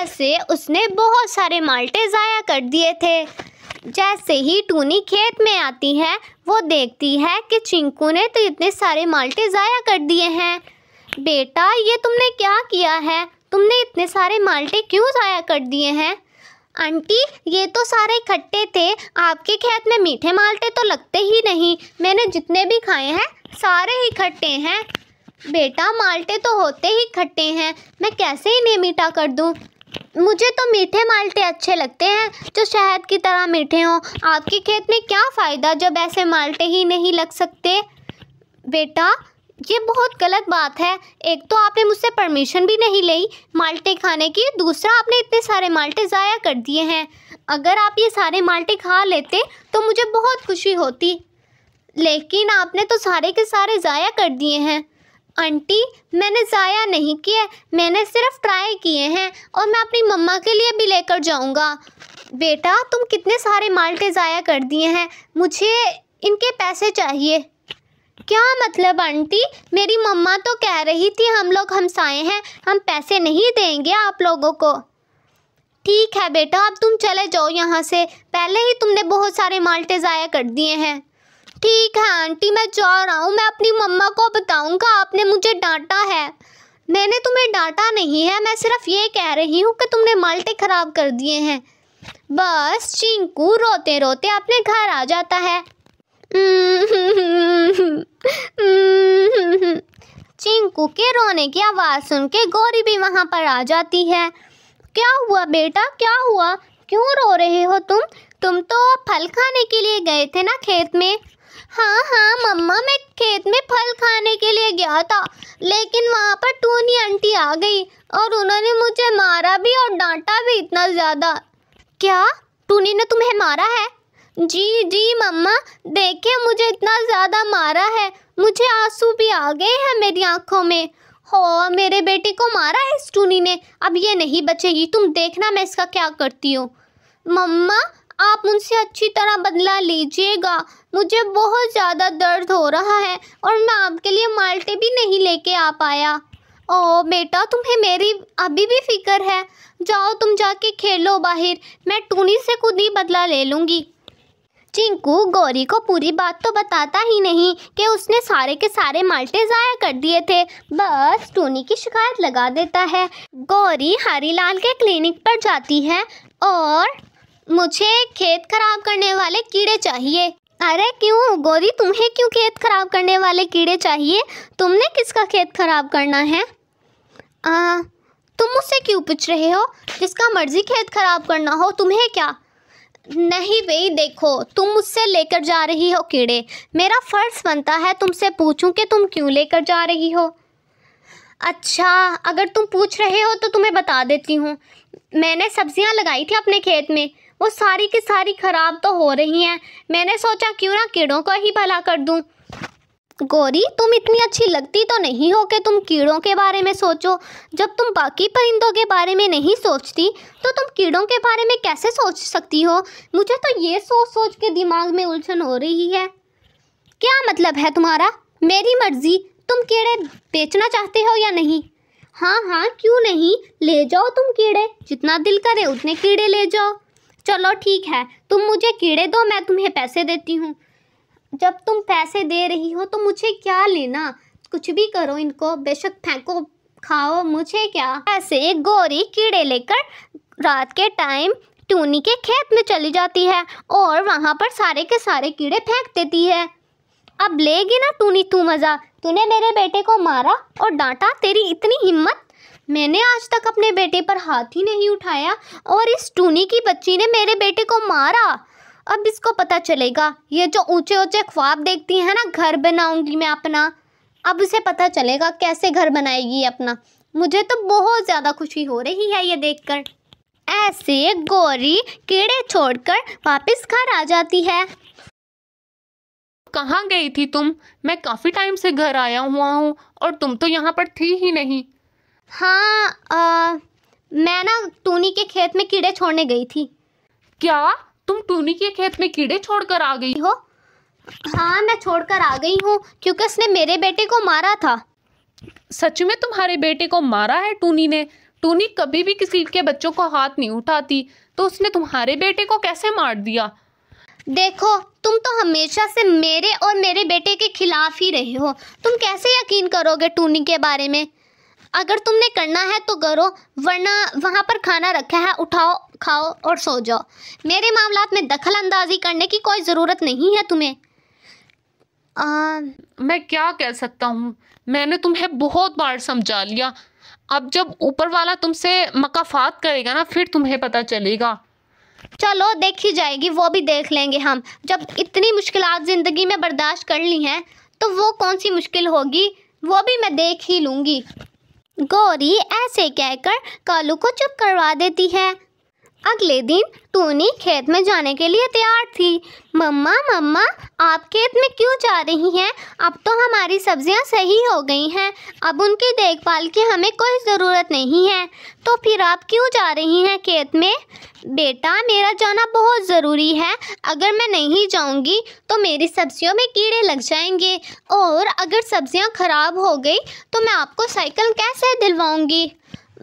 ऐसे उसने बहुत सारे माल्टे ज़ाया कर दिए थे जैसे ही टूनी खेत में आती है वो देखती है कि चिंकू ने तो इतने सारे माल्टे ज़ाया कर दिए हैं बेटा ये तुमने क्या किया है तुमने इतने सारे माल्टे क्यों ज़ाया कर दिए हैं आंटी ये तो सारे खट्टे थे आपके खेत में मीठे माल्टे तो लगते ही नहीं मैंने जितने भी खाए हैं सारे ही खट्टे हैं बेटा माल्टे तो होते ही खट्टे हैं मैं कैसे इन्हें मीठा कर दूँ मुझे तो मीठे माल्टे अच्छे लगते हैं जो शहद की तरह मीठे हों आपके खेत में क्या फ़ायदा जब ऐसे माल्टे ही नहीं लग सकते बेटा ये बहुत गलत बात है एक तो आपने मुझसे परमिशन भी नहीं ली माल्टे खाने की दूसरा आपने इतने सारे माल्टे ज़ाया कर दिए हैं अगर आप ये सारे माल्टे खा लेते तो मुझे बहुत खुशी होती लेकिन आपने तो सारे के सारे ज़ाया कर दिए हैं आंटी मैंने ज़ाया नहीं किए मैंने सिर्फ ट्राई किए हैं और मैं अपनी मम्मा के लिए भी लेकर जाऊंगा बेटा तुम कितने सारे माल्टे ज़ाया कर दिए हैं मुझे इनके पैसे चाहिए क्या मतलब आंटी मेरी मम्मा तो कह रही थी हम लोग हमसाए हैं हम पैसे नहीं देंगे आप लोगों को ठीक है बेटा अब तुम चले जाओ यहाँ से पहले ही तुमने बहुत सारे माल्टे ज़ाया कर दिए हैं ठीक है आंटी मैं जा रहा हूँ मैं अपनी मम्मा को बताऊँगा आपने मुझे डांटा है मैंने तुम्हें डांटा नहीं है मैं सिर्फ ये कह रही हूँ कि तुमने माल्टे ख़राब कर दिए हैं बस चिंकू रोते रोते अपने घर आ जाता है चिंकू के रोने की आवाज़ सुन के गौरी भी वहाँ पर आ जाती है क्या हुआ बेटा क्या हुआ क्यों रो रहे हो तुम तुम तो फल खाने के लिए गए थे ना खेत में हाँ हाँ मम्मा मैं खेत में फल खाने के लिए गया था लेकिन वहाँ पर टूनी आंटी आ गई और उन्होंने मुझे मारा भी और डांटा भी इतना ज़्यादा क्या टूनी ने तुम्हें मारा है जी जी मम्मा देखिए मुझे इतना ज़्यादा मारा है मुझे आंसू भी आ गए हैं मेरी आंखों में हो मेरे बेटे को मारा है इस टूनी ने अब ये नहीं बचेगी तुम देखना मैं इसका क्या करती हूँ मम्मा आप मुझसे अच्छी तरह बदला लीजिएगा मुझे बहुत ज़्यादा दर्द हो रहा है और मैं आपके लिए माल्टे भी नहीं लेके आ पाया ओ बेटा तुम्हें मेरी अभी भी फिक्र है जाओ तुम जाके खेलो बाहर मैं टूनी से खुद ही बदला ले लूँगी चिंकू गौरी को पूरी बात तो बताता ही नहीं कि उसने सारे के सारे माल्टे ज़ाया कर दिए थे बस टूनी की शिकायत लगा देता है गौरी हरी के क्लिनिक पर जाती है और मुझे खेत खराब करने वाले कीड़े चाहिए अरे क्यों गौरी तुम्हें क्यों खेत खराब करने वाले कीड़े चाहिए तुमने किसका खेत खराब करना है आ, तुम मुझसे क्यों पूछ रहे हो जिसका मर्जी खेत खराब करना हो तुम्हें क्या नहीं भाई देखो तुम मुझसे लेकर जा रही हो कीड़े मेरा फ़र्ज़ बनता है तुमसे पूछूं कि तुम क्यों लेकर जा रही हो अच्छा अगर तुम पूछ रहे हो तो तुम्हें बता देती हूँ मैंने सब्ज़ियाँ लगाई थी अपने खेत में वो सारी की सारी ख़राब तो हो रही हैं मैंने सोचा क्यों ना कीड़ों को ही भला कर दूँ गौरी तुम इतनी अच्छी लगती तो नहीं हो कि तुम कीड़ों के बारे में सोचो जब तुम बाकी परिंदों के बारे में नहीं सोचती तो तुम कीड़ों के बारे में कैसे सोच सकती हो मुझे तो ये सोच सोच के दिमाग में उलझन हो रही है क्या मतलब है तुम्हारा मेरी मर्जी तुम कीड़े बेचना चाहते हो या नहीं हाँ हाँ क्यों नहीं ले जाओ तुम कीड़े जितना दिल करे उतने कीड़े ले जाओ चलो ठीक है तुम मुझे कीड़े दो मैं तुम्हें पैसे देती हूँ जब तुम पैसे दे रही हो तो मुझे क्या लेना कुछ भी करो इनको बेशक फेंको खाओ मुझे क्या ऐसे गोरी कीड़े लेकर रात के टाइम टूनी के खेत में चली जाती है और वहाँ पर सारे के सारे कीड़े फेंक देती है अब लेगी ना टूनी तू मज़ा तूने मेरे बेटे को मारा और डांटा तेरी इतनी हिम्मत मैंने आज तक अपने बेटे पर हाथ ही नहीं उठाया और इस टूनी की बच्ची ने मेरे बेटे को मारा अब इसको पता चलेगा ये जो ऊंचे ऊंचे ख्वाब देखती है ना घर बनाऊंगी मैं अपना अब उसे पता चलेगा कैसे घर बनाएगी अपना मुझे तो बहुत ज़्यादा खुशी हो रही है ये देखकर ऐसे गौरी कीड़े छोड़कर वापस घर आ जाती है कहाँ गई थी तुम मैं काफ़ी टाइम से घर आया हुआ हूँ और तुम तो यहाँ पर थी ही नहीं हाँ आ, मैं ना टूनी के खेत में कीड़े छोड़ने गई थी क्या तुम टूनी के खेत में कीड़े छोड़कर आ गई हो हाँ मैं छोड़कर आ गई हूँ क्योंकि उसने मेरे बेटे को मारा था सच में तुम्हारे बेटे को मारा है टूनी ने टूनी कभी भी किसी के बच्चों को हाथ नहीं उठाती तो उसने तुम्हारे बेटे को कैसे मार दिया देखो तुम तो हमेशा से मेरे और मेरे बेटे के खिलाफ ही रहे हो तुम कैसे यकीन करोगे टूनी के बारे में अगर तुमने करना है तो करो वरना वहाँ पर खाना रखा है उठाओ खाओ और सो जाओ मेरे मामला में दखल अंदाजी करने की कोई ज़रूरत नहीं है तुम्हें आ... मैं क्या कह सकता हूँ मैंने तुम्हें बहुत बार समझा लिया अब जब ऊपर वाला तुमसे मकाफात करेगा ना फिर तुम्हें पता चलेगा चलो देखी जाएगी वो भी देख लेंगे हम जब इतनी मुश्किल ज़िंदगी में बर्दाश्त कर ली हैं तो वो कौन सी मुश्किल होगी वो भी मैं देख ही लूँगी गौरी ऐसे कहकर कालू को चुप करवा देती है अगले दिन टूनी खेत में जाने के लिए तैयार थी मम्मा मम्मा आप खेत में क्यों जा रही हैं अब तो हमारी सब्जियां सही हो गई हैं अब उनकी देखभाल की हमें कोई ज़रूरत नहीं है तो फिर आप क्यों जा रही हैं खेत में बेटा मेरा जाना बहुत ज़रूरी है अगर मैं नहीं जाऊंगी तो मेरी सब्जियों में कीड़े लग जाएंगे और अगर सब्जियाँ ख़राब हो गई तो मैं आपको साइकिल कैसे दिलवाऊँगी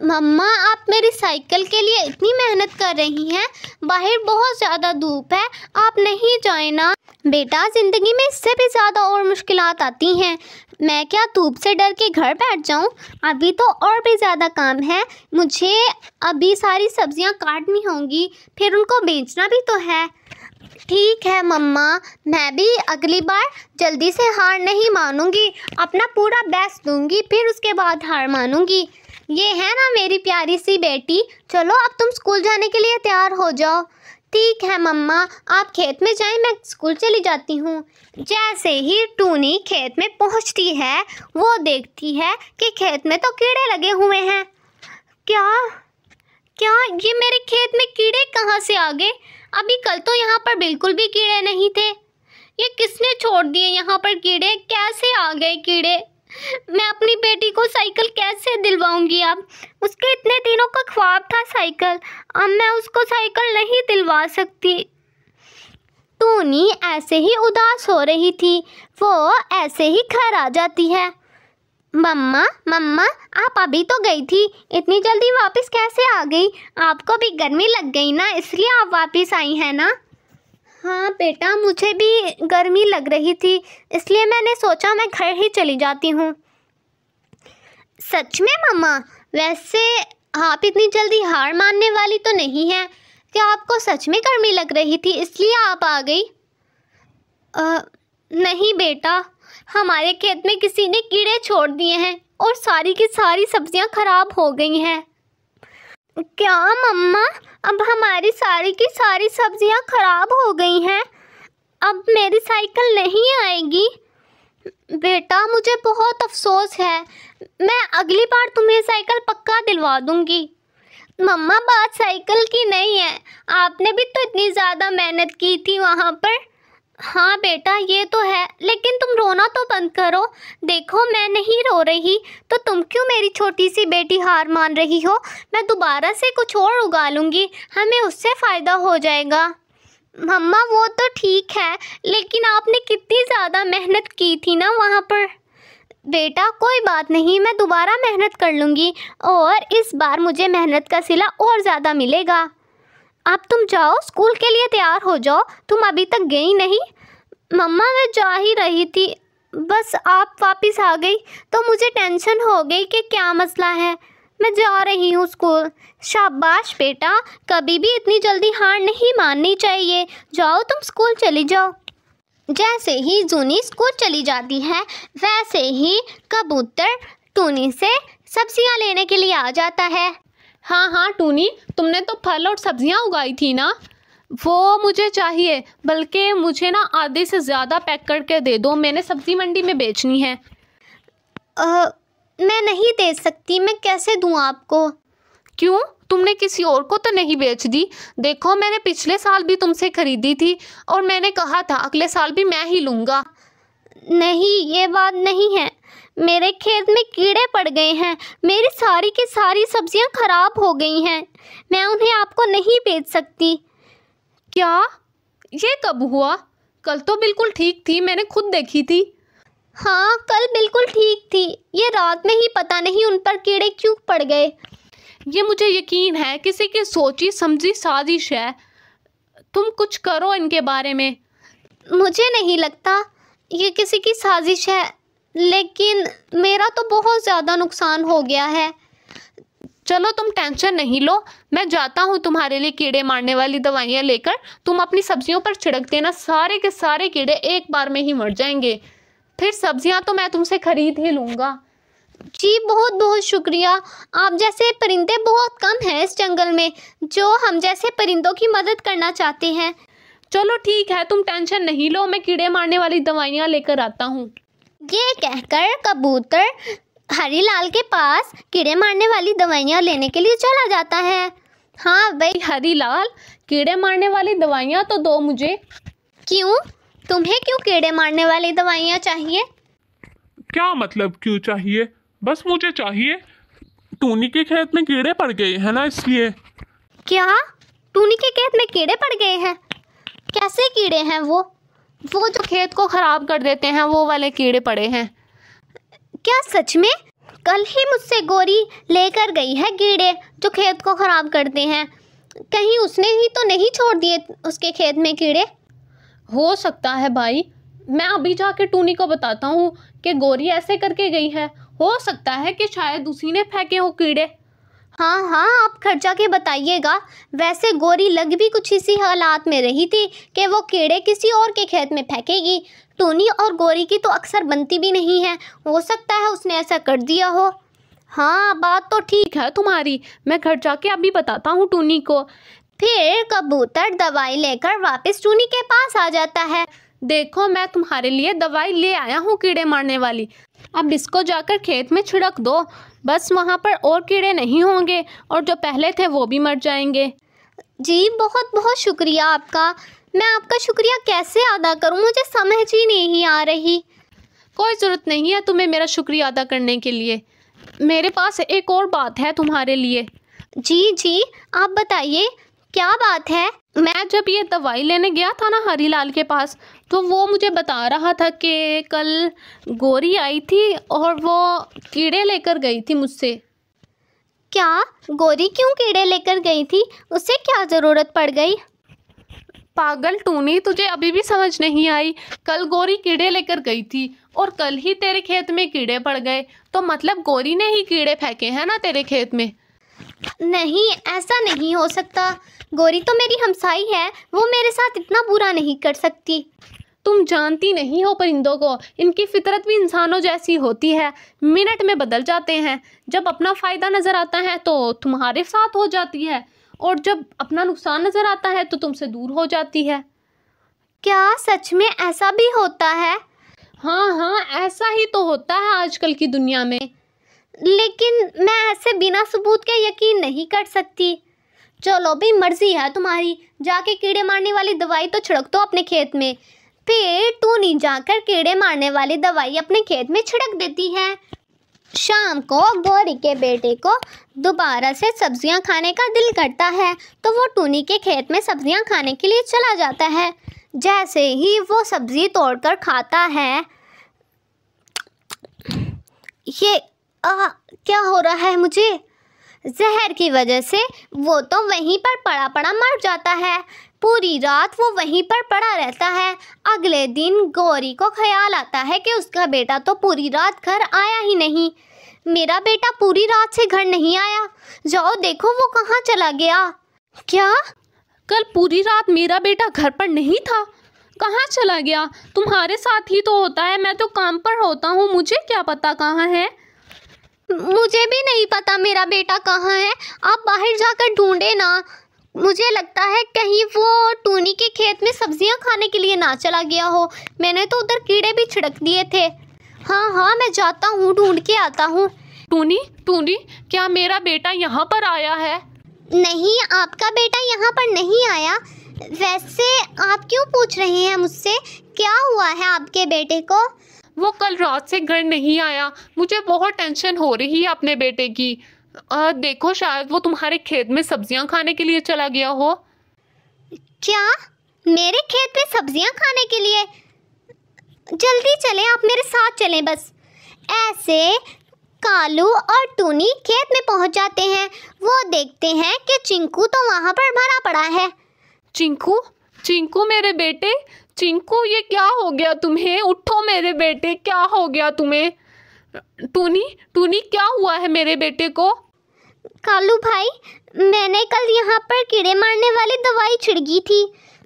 मम्मा आप मेरी साइकिल के लिए इतनी मेहनत कर रही हैं बाहर बहुत ज़्यादा धूप है आप नहीं जाए ना बेटा ज़िंदगी में इससे भी ज़्यादा और मुश्किल आती हैं मैं क्या धूप से डर के घर बैठ जाऊं? अभी तो और भी ज़्यादा काम है मुझे अभी सारी सब्जियां काटनी होंगी फिर उनको बेचना भी तो है ठीक है मम्मा मैं भी अगली बार जल्दी से हार नहीं मानूंगी अपना पूरा बेस्ट दूंगी फिर उसके बाद हार मानूंगी ये है ना मेरी प्यारी सी बेटी चलो अब तुम स्कूल जाने के लिए तैयार हो जाओ ठीक है मम्मा आप खेत में जाएं मैं स्कूल चली जाती हूँ जैसे ही टूनी खेत में पहुँचती है वो देखती है कि खेत में तो कीड़े लगे हुए हैं क्या क्या ये मेरे खेत में कीड़े कहाँ से आ गए अभी कल तो यहाँ पर बिल्कुल भी कीड़े नहीं थे ये किसने छोड़ दिए यहाँ पर कीड़े कैसे आ गए कीड़े मैं अपनी बेटी को साइकिल कैसे दिलवाऊंगी अब उसके इतने दिनों का ख्वाब था साइकिल अब मैं उसको साइकिल नहीं दिलवा सकती टूनी ऐसे ही उदास हो रही थी वो ऐसे ही घर आ जाती है मम्मा मम्मा आप अभी तो गई थी इतनी जल्दी वापस कैसे आ गई आपको भी गर्मी लग गई ना इसलिए आप वापस आई हैं ना हाँ बेटा मुझे भी गर्मी लग रही थी इसलिए मैंने सोचा मैं घर ही चली जाती हूँ सच में मम्मा वैसे आप इतनी जल्दी हार मानने वाली तो नहीं हैं क्या आपको सच में गर्मी लग रही थी इसलिए आप आ गई आ, नहीं बेटा हमारे खेत में किसी ने कीड़े छोड़ दिए हैं और सारी की सारी सब्जियां खराब हो गई हैं क्या मम्मा अब हमारी सारी की सारी सब्जियां खराब हो गई हैं अब मेरी साइकिल नहीं आएगी बेटा मुझे बहुत अफसोस है मैं अगली बार तुम्हें साइकिल पक्का दिलवा दूंगी मम्मा बात साइकिल की नहीं है आपने भी तो इतनी ज़्यादा मेहनत की थी वहाँ पर हाँ बेटा ये तो है लेकिन तुम रोना तो बंद करो देखो मैं नहीं रो रही तो तुम क्यों मेरी छोटी सी बेटी हार मान रही हो मैं दोबारा से कुछ और उगा लूँगी हमें उससे फ़ायदा हो जाएगा मम्मा वो तो ठीक है लेकिन आपने कितनी ज़्यादा मेहनत की थी ना वहाँ पर बेटा कोई बात नहीं मैं दोबारा मेहनत कर लूँगी और इस बार मुझे मेहनत का सिला और ज़्यादा मिलेगा अब तुम जाओ स्कूल के लिए तैयार हो जाओ तुम अभी तक गई नहीं मम्मा मैं जा ही रही थी बस आप वापस आ गई तो मुझे टेंशन हो गई कि क्या मसला है मैं जा रही हूँ स्कूल शाबाश बेटा कभी भी इतनी जल्दी हार नहीं माननी चाहिए जाओ तुम स्कूल चली जाओ जैसे ही जूनी स्कूल चली जाती है वैसे ही कबूतर टूनी से सब्ज़ियाँ लेने के लिए आ जाता है हाँ हाँ टूनी तुमने तो फल और सब्जियाँ उगाई थी ना वो मुझे चाहिए बल्कि मुझे ना आधे से ज़्यादा पैक करके दे दो मैंने सब्ज़ी मंडी में बेचनी है आ, मैं नहीं दे सकती मैं कैसे दूँ आपको क्यों तुमने किसी और को तो नहीं बेच दी देखो मैंने पिछले साल भी तुमसे ख़रीदी थी और मैंने कहा था अगले साल भी मैं ही लूँगा नहीं ये बात नहीं है मेरे खेत में कीड़े पड़ गए हैं मेरी सारी की सारी सब्जियां खराब हो गई हैं मैं उन्हें आपको नहीं बेच सकती क्या ये कब हुआ कल तो बिल्कुल ठीक थी मैंने खुद देखी थी हाँ कल बिल्कुल ठीक थी ये रात में ही पता नहीं उन पर कीड़े क्यों पड़ गए ये मुझे यकीन है किसी की सोची समझी साजिश है तुम कुछ करो इनके बारे में मुझे नहीं लगता ये किसी की साजिश है लेकिन मेरा तो बहुत ज़्यादा नुकसान हो गया है चलो तुम टेंशन नहीं लो मैं जाता हूँ तुम्हारे लिए कीड़े मारने वाली दवाइयाँ लेकर तुम अपनी सब्जियों पर छिड़क देना सारे के सारे कीड़े एक बार में ही मर जाएंगे फिर सब्जियाँ तो मैं तुमसे खरीद ही लूँगा जी बहुत बहुत शुक्रिया आप जैसे परिंदे बहुत कम हैं इस जंगल में जो हम जैसे परिंदों की मदद करना चाहते हैं चलो ठीक है तुम टेंशन नहीं लो मैं कीड़े मारने वाली दवाइयाँ लेकर आता हूँ ये कहकर कबूतर हरीलाल के पास कीड़े मारने वाली दवाइयाँ लेने के लिए चला जाता है हाँ भाई हरीलाल कीड़े मारने वाली दवाइयाँ तो दो मुझे क्यों तुम्हें क्यों कीड़े मारने वाली दवाइयाँ चाहिए क्या मतलब क्यों चाहिए बस मुझे चाहिए टूनी के खेत में कीड़े पड़ गए हैं ना इसलिए क्या टूनी के खेत में कीड़े पड़ गए हैं कैसे कीड़े हैं वो वो जो खेत को ख़राब कर देते हैं वो वाले कीड़े पड़े हैं क्या सच में कल ही मुझसे गोरी लेकर गई है कीड़े जो खेत को ख़राब करते हैं कहीं उसने ही तो नहीं छोड़ दिए उसके खेत में कीड़े हो सकता है भाई मैं अभी जाके टूनी को बताता हूँ कि गोरी ऐसे करके गई है हो सकता है कि शायद उसी ने फेंके हो कीड़े हाँ हाँ आप खर्चा के बताइएगा वैसे गोरी लग भी कुछ इसी हालात में रही थी कि वो कीड़े किसी और के खेत में फेंकेगी टूनी और गोरी की तो अक्सर बनती भी नहीं है हो सकता है उसने ऐसा कर दिया हो हाँ बात तो ठीक है तुम्हारी मैं घर जाके अभी बताता हूँ टूनी को फिर कबूतर दवाई लेकर वापस टूनी के पास आ जाता है देखो मैं तुम्हारे लिए दवाई ले आया हूँ कीड़े मारने वाली अब इसको जाकर खेत में छिड़क दो बस वहाँ पर और कीड़े नहीं होंगे और जो पहले थे वो भी मर जाएंगे जी बहुत बहुत शुक्रिया आपका मैं आपका शुक्रिया कैसे अदा करूँ मुझे समझ ही नहीं आ रही कोई ज़रूरत नहीं है तुम्हें मेरा शुक्रिया अदा करने के लिए मेरे पास एक और बात है तुम्हारे लिए जी जी आप बताइए क्या बात है मैं जब ये दवाई लेने गया था ना हरीलाल के पास तो वो मुझे बता रहा था कि कल गोरी आई थी और वो कीड़े लेकर गई थी मुझसे क्या गोरी क्यों कीड़े लेकर गई थी उसे क्या ज़रूरत पड़ गई पागल टूनी तुझे अभी भी समझ नहीं आई कल गोरी कीड़े लेकर गई थी और कल ही तेरे खेत में कीड़े पड़ गए तो मतलब गोरी ने ही कीड़े फेंके हैं ना तेरे खेत में नहीं ऐसा नहीं हो सकता गोरी तो मेरी हमसाई है वो मेरे साथ इतना बुरा नहीं कर सकती तुम जानती नहीं हो परिंदों को इनकी फितरत भी इंसानों जैसी होती है मिनट में बदल जाते हैं जब अपना फ़ायदा नज़र आता है तो तुम्हारे साथ हो जाती है और जब अपना नुकसान नज़र आता है तो तुमसे दूर हो जाती है क्या सच में ऐसा भी होता है हाँ हाँ ऐसा ही तो होता है आजकल की दुनिया में लेकिन मैं ऐसे बिना सबूत के यकीन नहीं कर सकती चलो भी मर्जी है तुम्हारी जाके कीड़े मारने वाली दवाई तो छिड़क दो तो अपने खेत में फिर टूनी जाकर कीड़े मारने वाली दवाई अपने खेत में छिड़क देती है शाम को गौरी के बेटे को दोबारा से सब्जियां खाने का दिल करता है तो वो टूनी के खेत में सब्जियां खाने के लिए चला जाता है जैसे ही वो सब्जी तोड़कर खाता है ये आ, क्या हो रहा है मुझे जहर की वजह से वो तो वहीं पर पड़ा पड़ा मर जाता है पूरी रात वो वहीं पर पड़ा रहता है अगले दिन गौरी को ख्याल आता है कि उसका बेटा तो पूरी रात घर आया ही नहीं मेरा बेटा पूरी रात से घर नहीं आया जाओ देखो वो कहाँ चला गया क्या कल पूरी रात मेरा बेटा घर पर नहीं था कहाँ चला गया तुम्हारे साथ ही तो होता है मैं तो काम पर होता हूँ मुझे क्या पता कहाँ है मुझे भी नहीं पता मेरा बेटा कहाँ है आप बाहर जाकर ढूंढे ना मुझे लगता है कहीं वो टूनी के खेत में सब्जियां खाने के लिए ना चला गया हो मैंने तो उधर कीड़े भी छिड़क दिए थे हाँ हाँ मैं जाता हूँ ढूंढ के आता हूँ टूनी टूनी क्या मेरा बेटा यहाँ पर आया है नहीं आपका बेटा यहाँ पर नहीं आया वैसे आप क्यों पूछ रहे हैं मुझसे क्या हुआ है आपके बेटे को वो कल रात से घर नहीं आया मुझे बहुत टेंशन हो रही है अपने बेटे की आ, देखो शायद वो तुम्हारे खेत में सब्जियां खाने के लिए चला गया हो क्या मेरे खेत में सब्जियां खाने के लिए जल्दी चलें आप मेरे साथ चलें बस ऐसे कालू और टूनी खेत में पहुंच जाते हैं वो देखते हैं कि चिंकू तो वहां पर भरा पड़ा है चिंकू चिंकू मेरे बेटे चिंकू ये क्या हो गया तुम्हें उठो मेरे बेटे क्या हो गया तुम्हें टूनी टूनी क्या हुआ है मेरे बेटे को कालू भाई मैंने कल यहाँ पर कीड़े मारने वाली दवाई छिड़की थी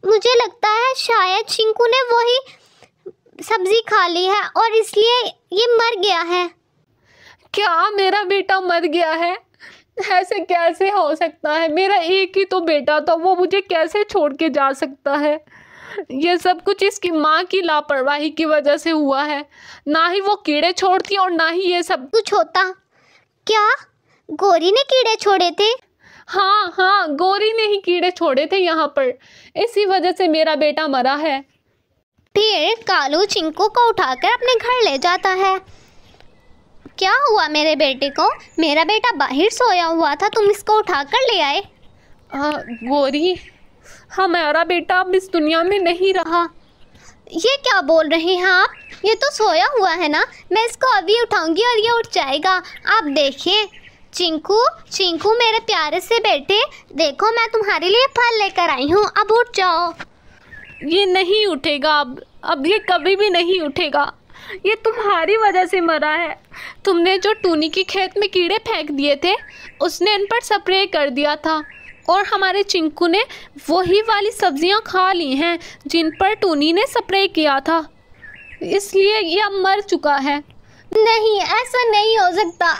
मुझे लगता है शायद शिंकू ने वही सब्जी खा ली है और इसलिए ये मर गया है क्या मेरा बेटा मर गया है ऐसे कैसे हो सकता है मेरा एक ही तो बेटा था वो मुझे कैसे छोड़ के जा सकता है ये सब कुछ इसकी माँ की लापरवाही की वजह से हुआ है ना ही वो कीड़े छोड़ती और ना ही ये सब कुछ होता क्या गोरी ने कीड़े छोड़े थे हाँ हाँ गोरी ने ही कीड़े छोड़े थे यहाँ पर इसी वजह से मेरा बेटा मरा है फिर कालू चिंकू को उठाकर अपने घर ले जाता है क्या हुआ मेरे बेटे को मेरा बेटा बाहर सोया हुआ था तुम इसको उठाकर ले आए आ, गोरी हमारा बेटा अब इस दुनिया में नहीं रहा हाँ। ये क्या बोल रहे हैं आप ये तो सोया हुआ है ना मैं इसको अभी उठाऊंगी और ये उठ जाएगा आप देखिए चिंकू चिंकू मेरे प्यारे से बेटे देखो मैं तुम्हारे लिए फल लेकर आई हूँ अब उठ जाओ ये नहीं उठेगा अब अब ये कभी भी नहीं उठेगा ये तुम्हारी वजह से मरा है तुमने जो टूनी के खेत में कीड़े फेंक दिए थे उसने इन पर स्प्रे कर दिया था और हमारे चिंकू ने वही वाली सब्जियां खा ली हैं जिन पर टूनी ने स्प्रे किया था इसलिए यह मर चुका है नहीं ऐसा नहीं हो सकता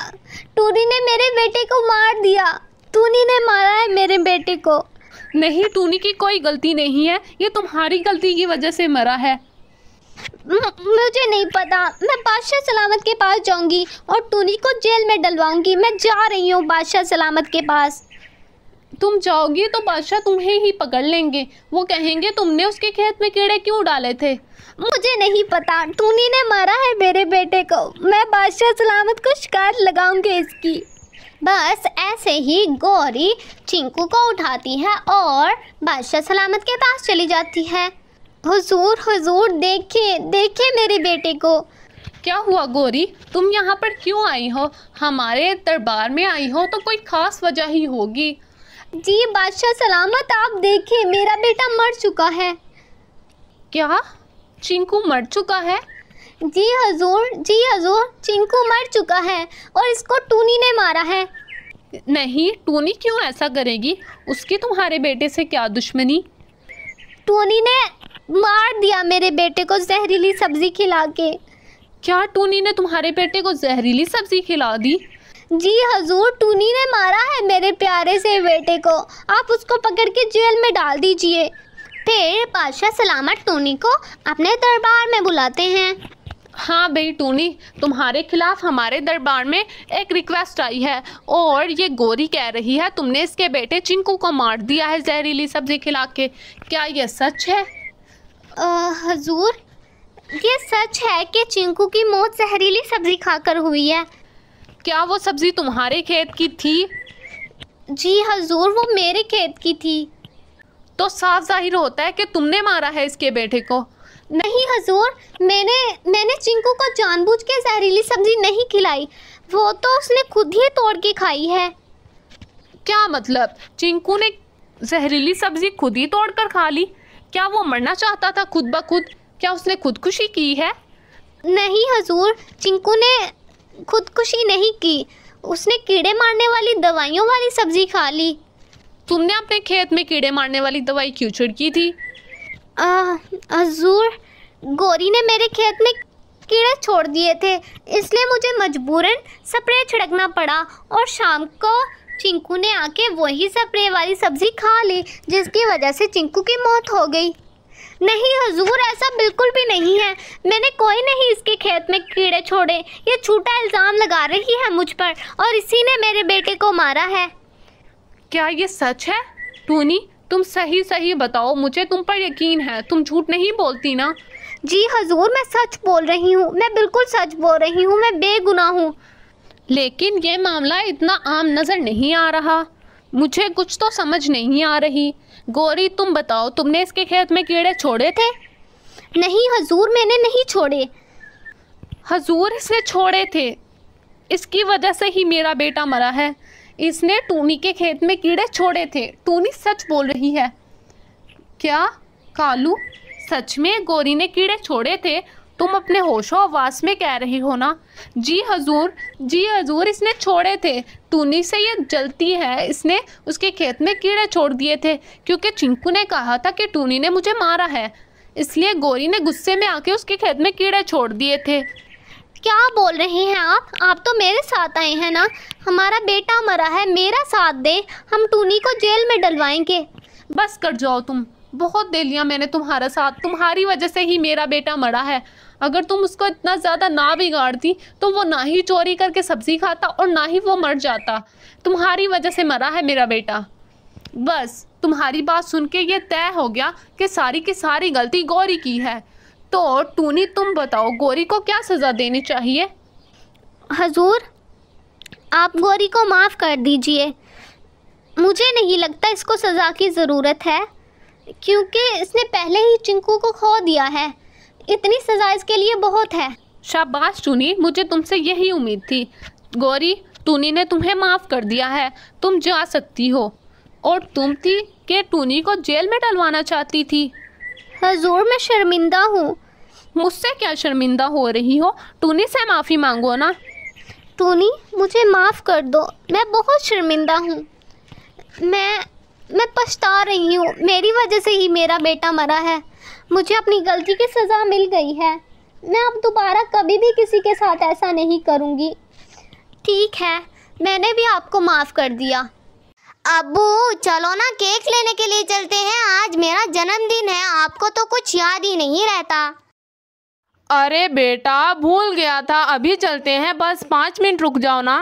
टूनी ने मेरे बेटे को मार दिया टूनी ने मारा है मेरे बेटे को नहीं टूनी की कोई गलती नहीं है ये तुम्हारी गलती की वजह से मरा है मुझे नहीं पता मैं बादशाह सलामत के पास जाऊंगी और टूनी को जेल में डलवाऊंगी मैं जा रही हूँ बादशाह सलामत के पास तुम जाओगी तो बादशाह तुम्हें ही पकड़ लेंगे वो कहेंगे तुमने उसके खेत में कीड़े क्यों डाले थे मुझे नहीं पता तूनी ने मारा है मेरे बेटे को मैं बादशाह सलामत को शिकायत लगाऊंगी इसकी बस ऐसे ही गौरी चिंकू को उठाती है और बादशाह सलामत के पास चली जाती है हुजूर हुजूर देखे देखे मेरे बेटे को क्या हुआ गौरी तुम यहाँ पर क्यों आई हो हमारे दरबार में आई हो तो कोई खास वजह ही होगी जी बादशाह सलामत आप देखे मेरा बेटा मर चुका है क्या चिंकू मर चुका है जी हजूर जी हजूर चिंकू मर चुका है और इसको टूनी ने मारा है नहीं टूनी क्यों ऐसा करेगी उसकी तुम्हारे बेटे से क्या दुश्मनी टूनी ने मार दिया मेरे बेटे को जहरीली सब्जी खिला के क्या टूनी ने तुम्हारे बेटे को जहरीली सब्जी खिला दी जी हजूर टूनी ने मारा है मेरे प्यारे से बेटे को आप उसको पकड़ के जेल में डाल दीजिए फिर बादशाह सलामत टोनी को अपने दरबार में बुलाते हैं हाँ भाई टूनी तुम्हारे खिलाफ हमारे दरबार में एक रिक्वेस्ट आई है और ये गोरी कह रही है तुमने इसके बेटे चिंकू को मार दिया है जहरीली सब्जी खिला के क्या ये सच है आ, हजूर ये सच है कि चिंकू की मौत जहरीली सब्जी खाकर हुई है क्या वो सब्जी तुम्हारे खेत की थी जी हजूर वो मेरे खेत की थी तो साफ जाहिर होता है कि तुमने मारा है इसके बेटे को नहीं हजूर मैंने मैंने चिंकू को जानबूझ के जहरीली सब्जी नहीं खिलाई वो तो उसने खुद ही तोड़ के खाई है क्या मतलब चिंकू ने जहरीली सब्जी खुद ही तोड़ कर खा ली क्या वो मरना चाहता था खुद ब खुद क्या उसने खुदकुशी की है नहीं हजूर चिंकू ने खुदकुशी नहीं की उसने कीड़े मारने वाली दवाइयों वाली सब्जी खा ली तुमने अपने खेत में कीड़े मारने वाली दवाई क्यों छिड़की थी हजूर गौरी ने मेरे खेत में कीड़े छोड़ दिए थे इसलिए मुझे मजबूरन स्प्रे छिड़कना पड़ा और शाम को चिंकू ने आके वही स्प्रे वाली सब्जी खा ली जिसकी वजह से चिंकू की मौत हो गई नहीं हजूर ऐसा बिल्कुल भी नहीं है मैंने कोई नहीं इसके खेत में कीड़े छोड़े ये छोटा इल्ज़ाम लगा रही है मुझ पर और इसी ने मेरे बेटे को मारा है क्या ये सच है टूनी तुम सही सही बताओ मुझे तुम पर यकीन है तुम झूठ नहीं बोलती ना जी हजूर मैं सच बोल रही हूँ मैं बिल्कुल सच बोल रही हूँ मैं बेगुनाह हूँ लेकिन ये मामला इतना आम नज़र नहीं आ रहा मुझे कुछ तो समझ नहीं आ रही गौरी तुम बताओ तुमने इसके खेत में कीड़े छोड़े थे नहीं हजूर मैंने नहीं छोड़े हजूर इसने छोड़े थे इसकी वजह से ही मेरा बेटा मरा है इसने टूनी के खेत में कीड़े छोड़े थे टूनी सच बोल रही है क्या कालू सच में गौरी ने कीड़े छोड़े थे तुम अपने होशो आवास में कह रही हो ना जी हजूर जी हजूर इसने छोड़े थे टूनी से ये जलती है इसने उसके खेत में कीड़े छोड़ दिए थे क्योंकि चिंकू ने कहा था कि टूनी ने मुझे मारा है इसलिए गौरी ने गुस्से में आके उसके खेत में कीड़े छोड़ दिए थे क्या बोल रहे हैं आप आप तो मेरे साथ आए हैं ना हमारा बेटा मरा है मेरा साथ दे हम टूनी को जेल में डलवाएंगे बस कर जाओ तुम बहुत दे लिया मैंने तुम्हारा साथ तुम्हारी वजह से ही मेरा बेटा मरा है अगर तुम उसको इतना ज़्यादा ना बिगाड़ती तो वो ना ही चोरी करके सब्ज़ी खाता और ना ही वो मर जाता तुम्हारी वजह से मरा है मेरा बेटा बस तुम्हारी बात सुन के ये तय हो गया कि सारी की सारी गलती गौरी की है तो टूनी तुम बताओ गौरी को क्या सज़ा देनी चाहिए हजूर आप गौरी को माफ़ कर दीजिए मुझे नहीं लगता इसको सज़ा की ज़रूरत है क्योंकि इसने पहले ही चिंकू को खो दिया है इतनी सज़ा इसके लिए बहुत है शाबाश टूनी मुझे तुमसे यही उम्मीद थी गौरी टूनी ने तुम्हें माफ़ कर दिया है तुम जा सकती हो और तुम थी कि टूनी को जेल में डलवाना चाहती थी हजूर मैं शर्मिंदा हूँ मुझसे क्या शर्मिंदा हो रही हो टूनी से माफ़ी मांगो ना टूनी मुझे माफ़ कर दो मैं बहुत शर्मिंदा हूँ मैं मैं पछता रही हूँ मेरी वजह से ही मेरा बेटा मरा है मुझे अपनी गलती की सज़ा मिल गई है मैं अब दोबारा कभी भी किसी के साथ ऐसा नहीं करूँगी ठीक है मैंने भी आपको माफ़ कर दिया अबू चलो ना केक लेने के लिए चलते हैं आज मेरा जन्मदिन है आपको तो कुछ याद ही नहीं रहता अरे बेटा भूल गया था अभी चलते हैं बस पाँच मिनट रुक जाओ ना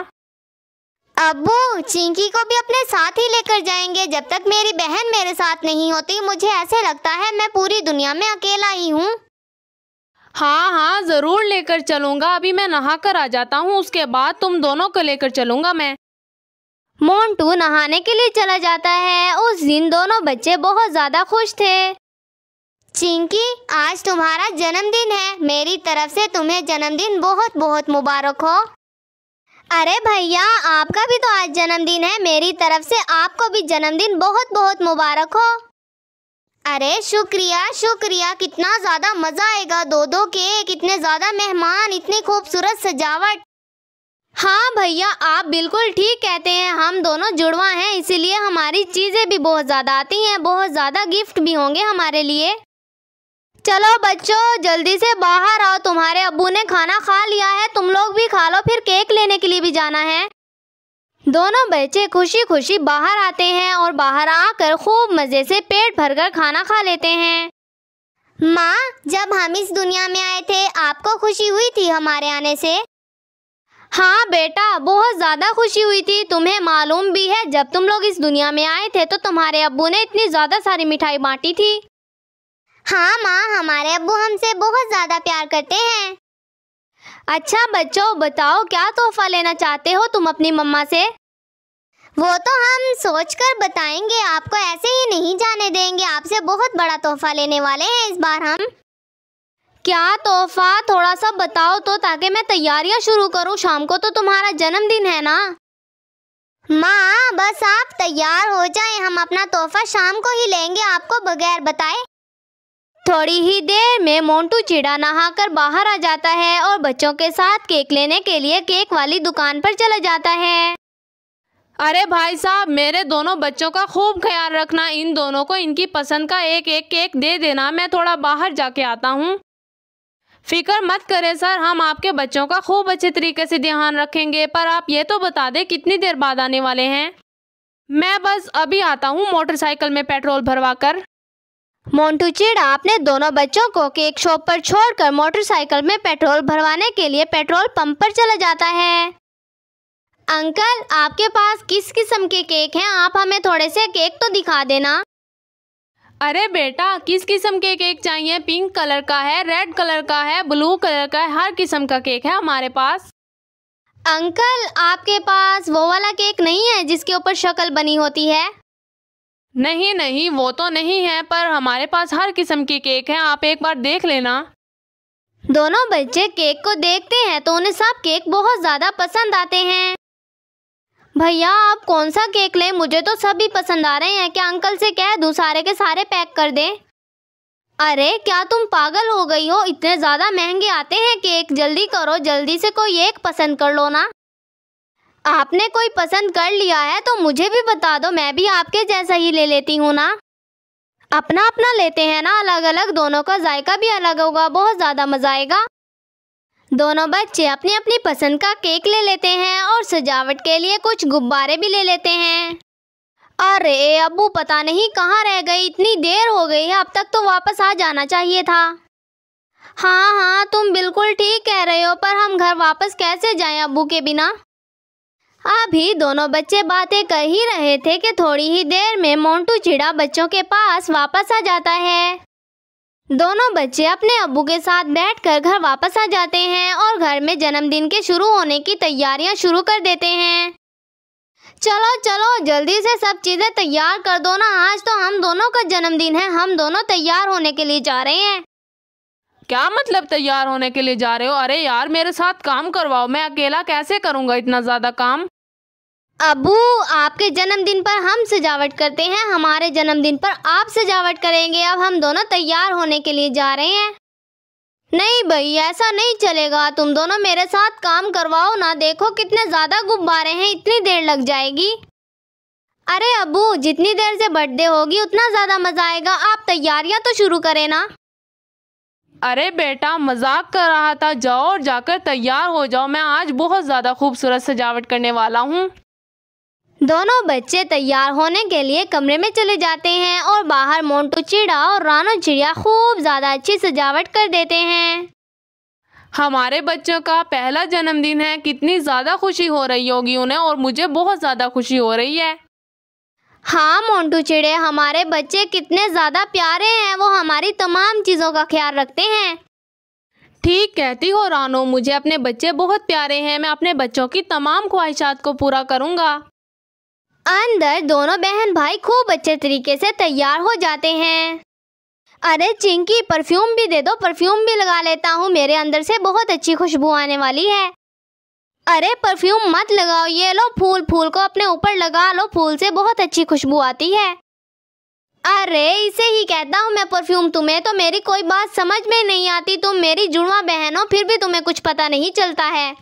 अबू चिंकी को भी अपने साथ ही लेकर जाएंगे जब तक मेरी बहन मेरे साथ नहीं होती मुझे ऐसे लगता है मैं पूरी दुनिया में अकेला ही हूँ हाँ हाँ ज़रूर लेकर चलूंगा अभी मैं नहा कर आ जाता हूँ उसके बाद तुम दोनों को लेकर चलूँगा मैं मोंटू नहाने के लिए चला जाता है उस दिन दोनों बच्चे बहुत ज़्यादा खुश थे चिंकी आज तुम्हारा जन्मदिन है मेरी तरफ से तुम्हें जन्मदिन बहुत बहुत मुबारक हो अरे भैया आपका भी तो आज जन्मदिन है मेरी तरफ से आपको भी जन्मदिन बहुत बहुत मुबारक हो अरे शुक्रिया शुक्रिया कितना ज़्यादा मज़ा आएगा दो दो केक इतने ज़्यादा मेहमान इतनी खूबसूरत सजावट हाँ भैया आप बिल्कुल ठीक कहते हैं हम दोनों जुड़वा हैं इसीलिए हमारी चीज़ें भी बहुत ज़्यादा आती हैं बहुत ज़्यादा गिफ्ट भी होंगे हमारे लिए चलो बच्चों जल्दी से बाहर आओ तुम्हारे अबू ने खाना खा लिया है तुम लोग भी खा लो फिर केक लेने के लिए भी जाना है दोनों बच्चे खुशी खुशी बाहर आते हैं और बाहर आकर खूब मज़े से पेट भरकर खाना खा लेते हैं माँ जब हम इस दुनिया में आए थे आपको खुशी हुई थी हमारे आने से हाँ बेटा बहुत ज़्यादा खुशी हुई थी तुम्हें मालूम भी है जब तुम लोग इस दुनिया में आए थे तो तुम्हारे अबू ने इतनी ज़्यादा सारी मिठाई बांटी थी हाँ माँ हमारे अबू हमसे बहुत ज़्यादा प्यार करते हैं अच्छा बच्चों बताओ क्या तोहफा लेना चाहते हो तुम अपनी मम्मा से वो तो हम सोच कर बताएंगे आपको ऐसे ही नहीं जाने देंगे आपसे बहुत बड़ा तोहफा लेने वाले हैं इस बार हम क्या तोहफा थोड़ा सा बताओ तो ताकि मैं तैयारियां शुरू करूं शाम को तो तुम्हारा जन्मदिन है ना माँ बस आप तैयार हो जाएं हम अपना तोहफा शाम को ही लेंगे आपको बगैर बताए थोड़ी ही देर में मोंटू चिड़ा नहाकर बाहर आ जाता है और बच्चों के साथ केक लेने के लिए केक वाली दुकान पर चला जाता है अरे भाई साहब मेरे दोनों बच्चों का खूब ख्याल रखना इन दोनों को इनकी पसंद का एक एक केक दे देना मैं थोड़ा बाहर जाके आता हूँ फिक्र मत करें सर हम आपके बच्चों का खूब अच्छे तरीके से ध्यान रखेंगे पर आप ये तो बता दें कितनी देर बाद आने वाले हैं मैं बस अभी आता हूँ मोटरसाइकिल में पेट्रोल भरवा कर मोन्टू चिड़ा आपने दोनों बच्चों को केक शॉप पर छोड़कर मोटरसाइकिल में पेट्रोल भरवाने के लिए पेट्रोल पंप पर चला जाता है अंकल आपके पास किस किस्म के केक हैं आप हमें थोड़े से केक तो दिखा देना अरे बेटा किस किस्म के केक चाहिए पिंक कलर का है रेड कलर का है ब्लू कलर का है हर किस्म का केक है हमारे पास अंकल आपके पास वो वाला केक नहीं है जिसके ऊपर शक्ल बनी होती है नहीं नहीं वो तो नहीं है पर हमारे पास हर किस्म के केक है आप एक बार देख लेना दोनों बच्चे केक को देखते हैं तो उन्हें सब केक बहुत ज़्यादा पसंद आते हैं भैया आप कौन सा केक लें मुझे तो सभी पसंद आ रहे हैं क्या अंकल से कह दूँ सारे के सारे पैक कर दें अरे क्या तुम पागल हो गई हो इतने ज़्यादा महंगे आते हैं केक जल्दी करो जल्दी से कोई एक पसंद कर लो ना आपने कोई पसंद कर लिया है तो मुझे भी बता दो मैं भी आपके जैसा ही ले लेती हूँ ना अपना अपना लेते हैं ना अलग अलग दोनों का जायका भी अलग होगा बहुत ज़्यादा मज़ा आएगा दोनों बच्चे अपनी अपनी पसंद का केक ले लेते हैं और सजावट के लिए कुछ गुब्बारे भी ले लेते हैं अरे अबू पता नहीं कहाँ रह गई इतनी देर हो गई है अब तक तो वापस आ जाना चाहिए था हाँ हाँ तुम बिल्कुल ठीक कह रहे हो पर हम घर वापस कैसे जाएं अबू के बिना अभी दोनों बच्चे बातें कर ही रहे थे कि थोड़ी ही देर में मोंटू चिड़ा बच्चों के पास वापस आ जाता है दोनों बच्चे अपने अबू के साथ बैठकर घर वापस आ जाते हैं और घर में जन्मदिन के शुरू होने की तैयारियां शुरू कर देते हैं चलो चलो जल्दी से सब चीज़ें तैयार कर दो ना आज तो हम दोनों का जन्मदिन है हम दोनों तैयार होने के लिए जा रहे हैं क्या मतलब तैयार होने के लिए जा रहे हो अरे यार मेरे साथ काम करवाओ मैं अकेला कैसे करूँगा इतना ज़्यादा काम अबू आपके जन्मदिन पर हम सजावट करते हैं हमारे जन्मदिन पर आप सजावट करेंगे अब हम दोनों तैयार होने के लिए जा रहे हैं नहीं भाई ऐसा नहीं चलेगा तुम दोनों मेरे साथ काम करवाओ ना देखो कितने ज़्यादा गुब्बारे हैं इतनी देर लग जाएगी अरे अबू जितनी देर से बर्थडे होगी उतना ज़्यादा मज़ा आएगा आप तैयारियां तो शुरू करें ना अरे बेटा मजाक कर रहा था जाओ और जाकर तैयार हो जाओ मैं आज बहुत ज़्यादा खूबसूरत सजावट करने वाला हूँ दोनों बच्चे तैयार होने के लिए कमरे में चले जाते हैं और बाहर मोंटू चिड़ा और रानो चिड़िया खूब ज़्यादा अच्छी सजावट कर देते हैं हमारे बच्चों का पहला जन्मदिन है कितनी ज़्यादा खुशी हो रही होगी उन्हें और मुझे बहुत ज़्यादा खुशी हो रही है हाँ मोंटू चिड़े हमारे बच्चे कितने ज़्यादा प्यारे हैं वो हमारी तमाम चीज़ों का ख्याल रखते हैं ठीक कहती हो रानो मुझे अपने बच्चे बहुत प्यारे हैं मैं अपने बच्चों की तमाम ख्वाहिशात को पूरा करूँगा अंदर दोनों बहन भाई खूब अच्छे तरीके से तैयार हो जाते हैं अरे चिंकी परफ्यूम भी दे दो परफ्यूम भी लगा लेता हूँ मेरे अंदर से बहुत अच्छी खुशबू आने वाली है अरे परफ्यूम मत लगाओ ये लो फूल फूल को अपने ऊपर लगा लो फूल से बहुत अच्छी खुशबू आती है अरे इसे ही कहता हूँ मैं परफ्यूम तुम्हें तो मेरी कोई बात समझ में नहीं आती तुम मेरी जुड़वा बहन हो फिर भी तुम्हें कुछ पता नहीं चलता है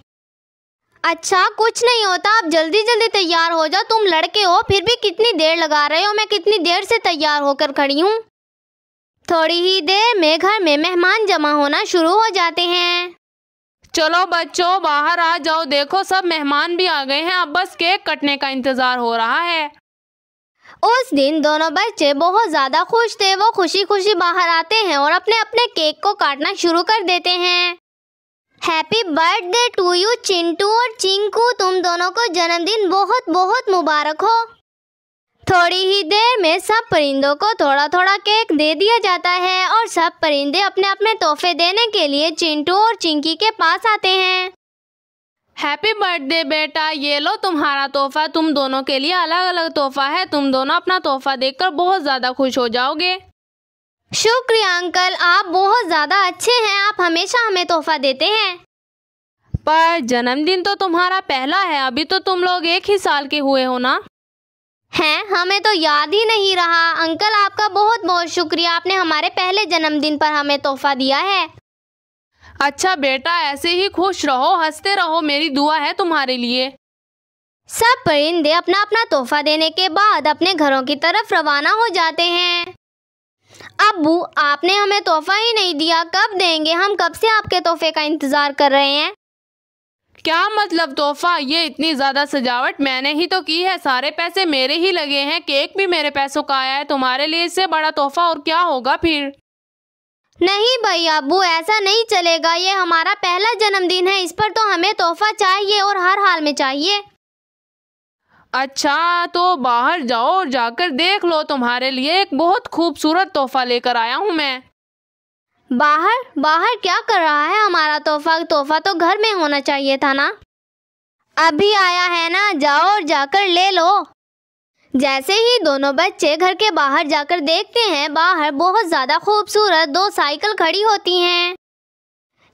अच्छा कुछ नहीं होता आप जल्दी जल्दी तैयार हो जाओ तुम लड़के हो फिर भी कितनी देर लगा रहे हो मैं कितनी देर से तैयार होकर खड़ी हूँ थोड़ी ही देर में घर में मेहमान जमा होना शुरू हो जाते हैं चलो बच्चों बाहर आ जाओ देखो सब मेहमान भी आ गए हैं अब बस केक कटने का इंतज़ार हो रहा है उस दिन दोनों बच्चे बहुत ज़्यादा खुश थे वो खुशी खुशी बाहर आते हैं और अपने अपने केक को काटना शुरू कर देते हैं happy birthday to you Chintu और चिंकू तुम दोनों को जन्मदिन बहुत बहुत मुबारक हो थोड़ी ही देर में सब परिंदों को थोड़ा थोड़ा केक दे दिया जाता है और सब परिंदे अपने अपने तोहफे देने के लिए चिंटू और चिंकी के पास आते हैं हैप्पी बर्थडे बेटा ये लो तुम्हारा तोहफा तुम दोनों के लिए अलग अलग तोहफा है तुम दोनों अपना तोहफा देखकर बहुत ज़्यादा खुश हो जाओगे शुक्रिया अंकल आप बहुत ज़्यादा अच्छे हैं आप हमेशा हमें तोहफा देते हैं पर जन्मदिन तो तुम्हारा पहला है अभी तो तुम लोग एक ही साल के हुए हो ना हैं हमें तो याद ही नहीं रहा अंकल आपका बहुत बहुत शुक्रिया आपने हमारे पहले जन्मदिन पर हमें तोहफा दिया है अच्छा बेटा ऐसे ही खुश रहो हंसते रहो मेरी दुआ है तुम्हारे लिए सब परिंदे अपना अपना तोहफा देने के बाद अपने घरों की तरफ रवाना हो जाते हैं अबू आपने हमें तोहफा ही नहीं दिया कब देंगे हम कब से आपके तोहफे का इंतज़ार कर रहे हैं क्या मतलब तोहफा ये इतनी ज़्यादा सजावट मैंने ही तो की है सारे पैसे मेरे ही लगे हैं केक भी मेरे पैसों का आया है तुम्हारे लिए इससे बड़ा तोहफा और क्या होगा फिर नहीं भाई अबू ऐसा नहीं चलेगा ये हमारा पहला जन्मदिन है इस पर तो हमें तोहफा चाहिए और हर हाल में चाहिए अच्छा तो बाहर जाओ और जाकर देख लो तुम्हारे लिए एक बहुत खूबसूरत तोहफा लेकर आया हूँ मैं बाहर बाहर क्या कर रहा है हमारा तोहफा तोहफा तो घर में होना चाहिए था ना अभी आया है ना जाओ और जाकर ले लो जैसे ही दोनों बच्चे घर के बाहर जाकर देखते हैं बाहर बहुत ज़्यादा खूबसूरत दो साइकिल खड़ी होती हैं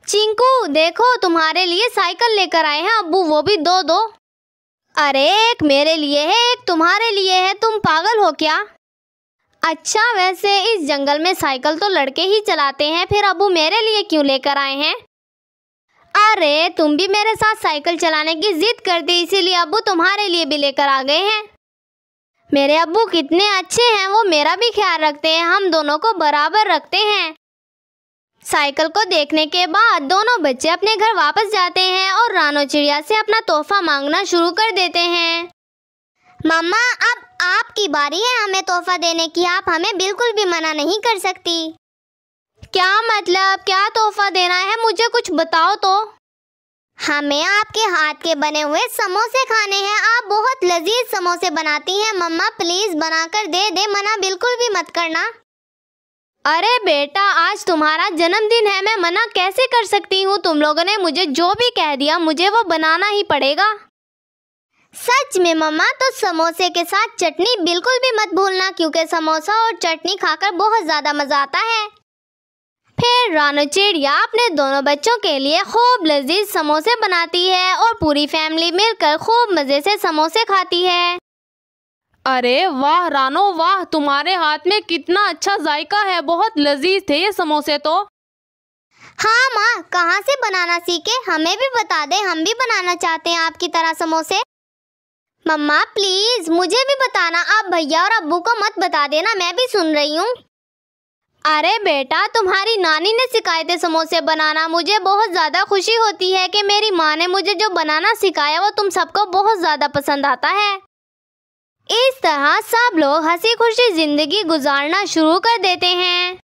चिंकू देखो तुम्हारे लिए साइकिल लेकर आए हैं अबू वो भी दो दो अरे एक मेरे लिए है एक तुम्हारे लिए है तुम पागल हो क्या अच्छा वैसे इस जंगल में साइकिल तो लड़के ही चलाते हैं फिर अबू मेरे लिए क्यों लेकर आए हैं अरे तुम भी मेरे साथ साइकिल चलाने की जिद करती इसीलिए अबू तुम्हारे लिए भी लेकर आ गए हैं मेरे अबू कितने अच्छे हैं वो मेरा भी ख्याल रखते हैं हम दोनों को बराबर रखते हैं साइकिल को देखने के बाद दोनों बच्चे अपने घर वापस जाते हैं और रानो चिड़िया से अपना तोहफा मांगना शुरू कर देते हैं मम्मा अब आपकी बारी है हमें तोहफा देने की आप हमें बिल्कुल भी मना नहीं कर सकती क्या मतलब क्या तोहफा देना है मुझे कुछ बताओ तो हमें आपके हाथ के बने हुए समोसे खाने हैं आप बहुत लजीज समोसे बनाती हैं मम्मा प्लीज बना कर दे दे मना बिल्कुल भी मत करना अरे बेटा आज तुम्हारा जन्मदिन है मैं मना कैसे कर सकती हूँ तुम लोगों ने मुझे जो भी कह दिया मुझे वो बनाना ही पड़ेगा सच में मम्मा तो समोसे के साथ चटनी बिल्कुल भी मत भूलना क्योंकि समोसा और चटनी खाकर बहुत ज़्यादा मज़ा आता है फिर रानू चिड़िया अपने दोनों बच्चों के लिए खूब लजीज समोसे बनाती है और पूरी फैमिली मिलकर खूब मज़े से समोसे खाती है अरे वाह रानो वाह तुम्हारे हाथ में कितना अच्छा जायका है बहुत लजीज थे ये समोसे तो हाँ माँ कहाँ से बनाना सीखे हमें भी बता दे हम भी बनाना चाहते हैं आपकी तरह समोसे मम्मा प्लीज मुझे भी बताना आप भैया और अब्बू को मत बता देना मैं भी सुन रही हूँ अरे बेटा तुम्हारी नानी ने सिखाए थे समोसे बनाना मुझे बहुत ज़्यादा खुशी होती है कि मेरी माँ ने मुझे जो बनाना सिखाया वो तुम सबको बहुत ज़्यादा पसंद आता है इस तरह सब लोग हंसी खुशी जिंदगी गुजारना शुरू कर देते हैं